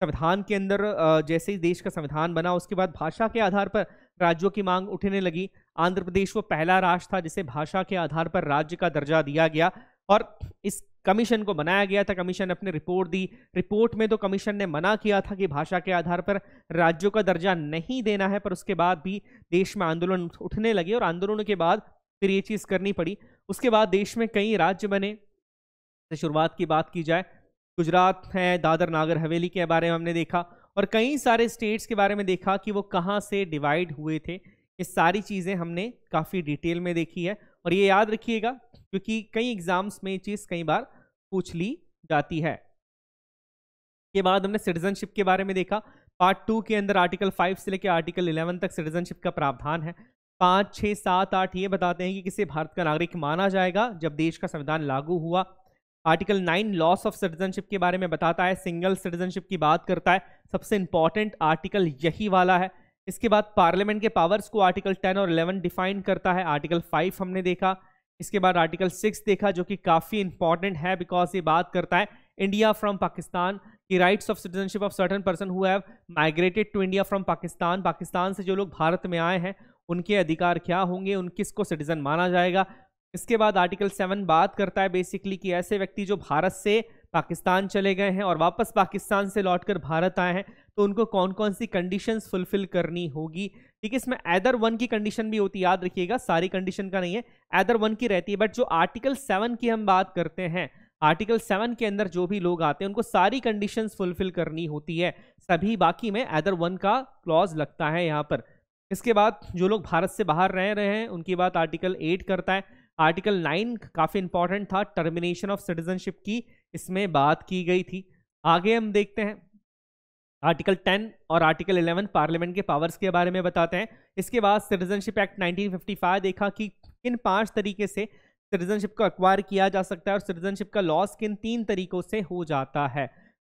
संविधान के अंदर जैसे ही देश का संविधान बना उसके बाद भाषा के आधार पर राज्यों की मांग उठने लगी आंध्र प्रदेश वो पहला राष्ट्र था जिसे भाषा के आधार पर राज्य का दर्जा दिया गया और इस कमीशन को बनाया गया था कमीशन ने अपनी रिपोर्ट दी रिपोर्ट में तो कमीशन ने मना किया था कि भाषा के आधार पर राज्यों का दर्जा नहीं देना है पर उसके बाद भी देश में आंदोलन उठने लगे और आंदोलन के बाद फिर ये चीज़ करनी पड़ी उसके बाद देश में कई राज्य बने तो शुरुआत की बात की जाए गुजरात है दादर नागर हवेली के बारे में हमने देखा और कई सारे स्टेट्स के बारे में देखा कि वो कहाँ से डिवाइड हुए थे ये सारी चीज़ें हमने काफ़ी डिटेल में देखी है और ये याद रखिएगा क्योंकि कई एग्ज़ाम्स में ये चीज़ कई बार पूछ ली जाती है के बाद हमने सिटीजनशिप के बारे में देखा पार्ट टू के अंदर आर्टिकल फाइव से लेकर आर्टिकल इलेवन तक सिटीजनशिप का प्रावधान है पाँच छः सात आठ ये बताते हैं कि किसे भारत का नागरिक माना जाएगा जब देश का संविधान लागू हुआ article nine loss of citizenship के बारे में बताता है सिंगल सिटीजनशिप की बात करता है सबसे इंपॉर्टेंट आर्टिकल यही वाला है इसके बाद पार्लियामेंट के पावर्स को आर्टिकल टेन और इलेवन डिफाइन करता है आर्टिकल फाइव हमने देखा इसके बाद आर्टिकल सिक्स देखा जो कि काफ़ी इंपॉर्टेंट है बिकॉज ये बात करता है इंडिया फ्रॉम पाकिस्तान की rights of citizenship of certain person who have migrated to India from Pakistan Pakistan से जो लोग भारत में आए हैं उनके अधिकार क्या होंगे उन किसको सिटीजन माना जाएगा इसके बाद आर्टिकल सेवन बात करता है बेसिकली कि ऐसे व्यक्ति जो भारत से पाकिस्तान चले गए हैं और वापस पाकिस्तान से लौटकर भारत आए हैं तो उनको कौन कौन सी कंडीशंस फुलफिल करनी होगी ठीक है इसमें एदर वन की कंडीशन भी होती है याद रखिएगा सारी कंडीशन का नहीं है एदर वन की रहती है बट जो आर्टिकल सेवन की हम बात करते हैं आर्टिकल सेवन के अंदर जो भी लोग आते हैं उनको सारी कंडीशंस फुलफिल करनी होती है सभी बाकी में एदर वन का क्लॉज लगता है यहाँ पर इसके बाद जो लोग भारत से बाहर रह रहे हैं उनकी बात आर्टिकल एट करता है आर्टिकल नाइन काफ़ी इंपॉर्टेंट था टर्मिनेशन ऑफ सिटीजनशिप की इसमें बात की गई थी आगे हम देखते हैं आर्टिकल टेन और आर्टिकल इलेवन पार्लियामेंट के पावर्स के बारे में बताते हैं इसके बाद सिटीजनशिप एक्ट नाइनटीन देखा कि किन पांच तरीके से सिटीजनशिप को अक्वायर किया जा सकता है और सिटीजनशिप का लॉस किन तीन तरीकों से हो जाता है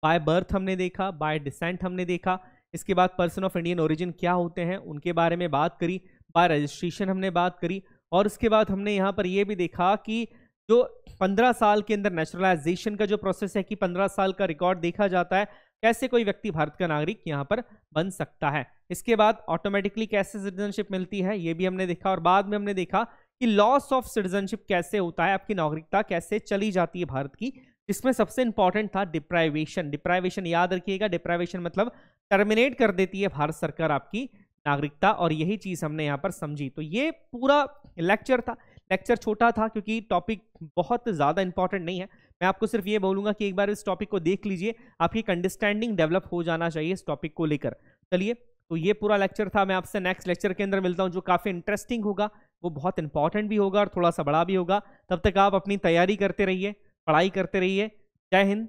बाय बर्थ हमने देखा बाय डिसेंट हमने देखा इसके बाद पर्सन ऑफ इंडियन ओरिजिन क्या होते हैं उनके बारे में बात करी बाय रजिस्ट्रेशन हमने बात करी और उसके बाद हमने यहाँ पर यह भी देखा कि जो 15 साल के अंदर नेचुरलाइजेशन का जो प्रोसेस है कि 15 साल का रिकॉर्ड देखा जाता है कैसे कोई व्यक्ति भारत का नागरिक यहाँ पर बन सकता है इसके बाद ऑटोमेटिकली कैसे सिटीजनशिप मिलती है ये भी हमने देखा और बाद में हमने देखा कि लॉस ऑफ सिटीजनशिप कैसे होता है आपकी नागरिकता कैसे चली जाती है भारत की इसमें सबसे इंपॉर्टेंट था डिप्राइवेशन डिप्राइवेशन याद रखिएगा डिप्राइवेशन मतलब टर्मिनेट कर देती है भारत सरकार आपकी नागरिकता और यही चीज़ हमने यहाँ पर समझी तो ये पूरा लेक्चर था लेक्चर छोटा था क्योंकि टॉपिक बहुत ज़्यादा इंपॉर्टेंट नहीं है मैं आपको सिर्फ ये बोलूँगा कि एक बार इस टॉपिक को देख लीजिए आपकी एक अंडरस्टैंडिंग डेवलप हो जाना चाहिए इस टॉपिक को लेकर चलिए तो ये पूरा लेक्चर था मैं आपसे नेक्स्ट लेक्चर के अंदर मिलता हूँ जो काफ़ी इंटरेस्टिंग होगा वो बहुत इंपॉर्टेंट भी होगा और थोड़ा सा बड़ा भी होगा तब तक आप अपनी तैयारी करते रहिए पढ़ाई करते रहिए जय हिंद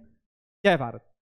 जय भारत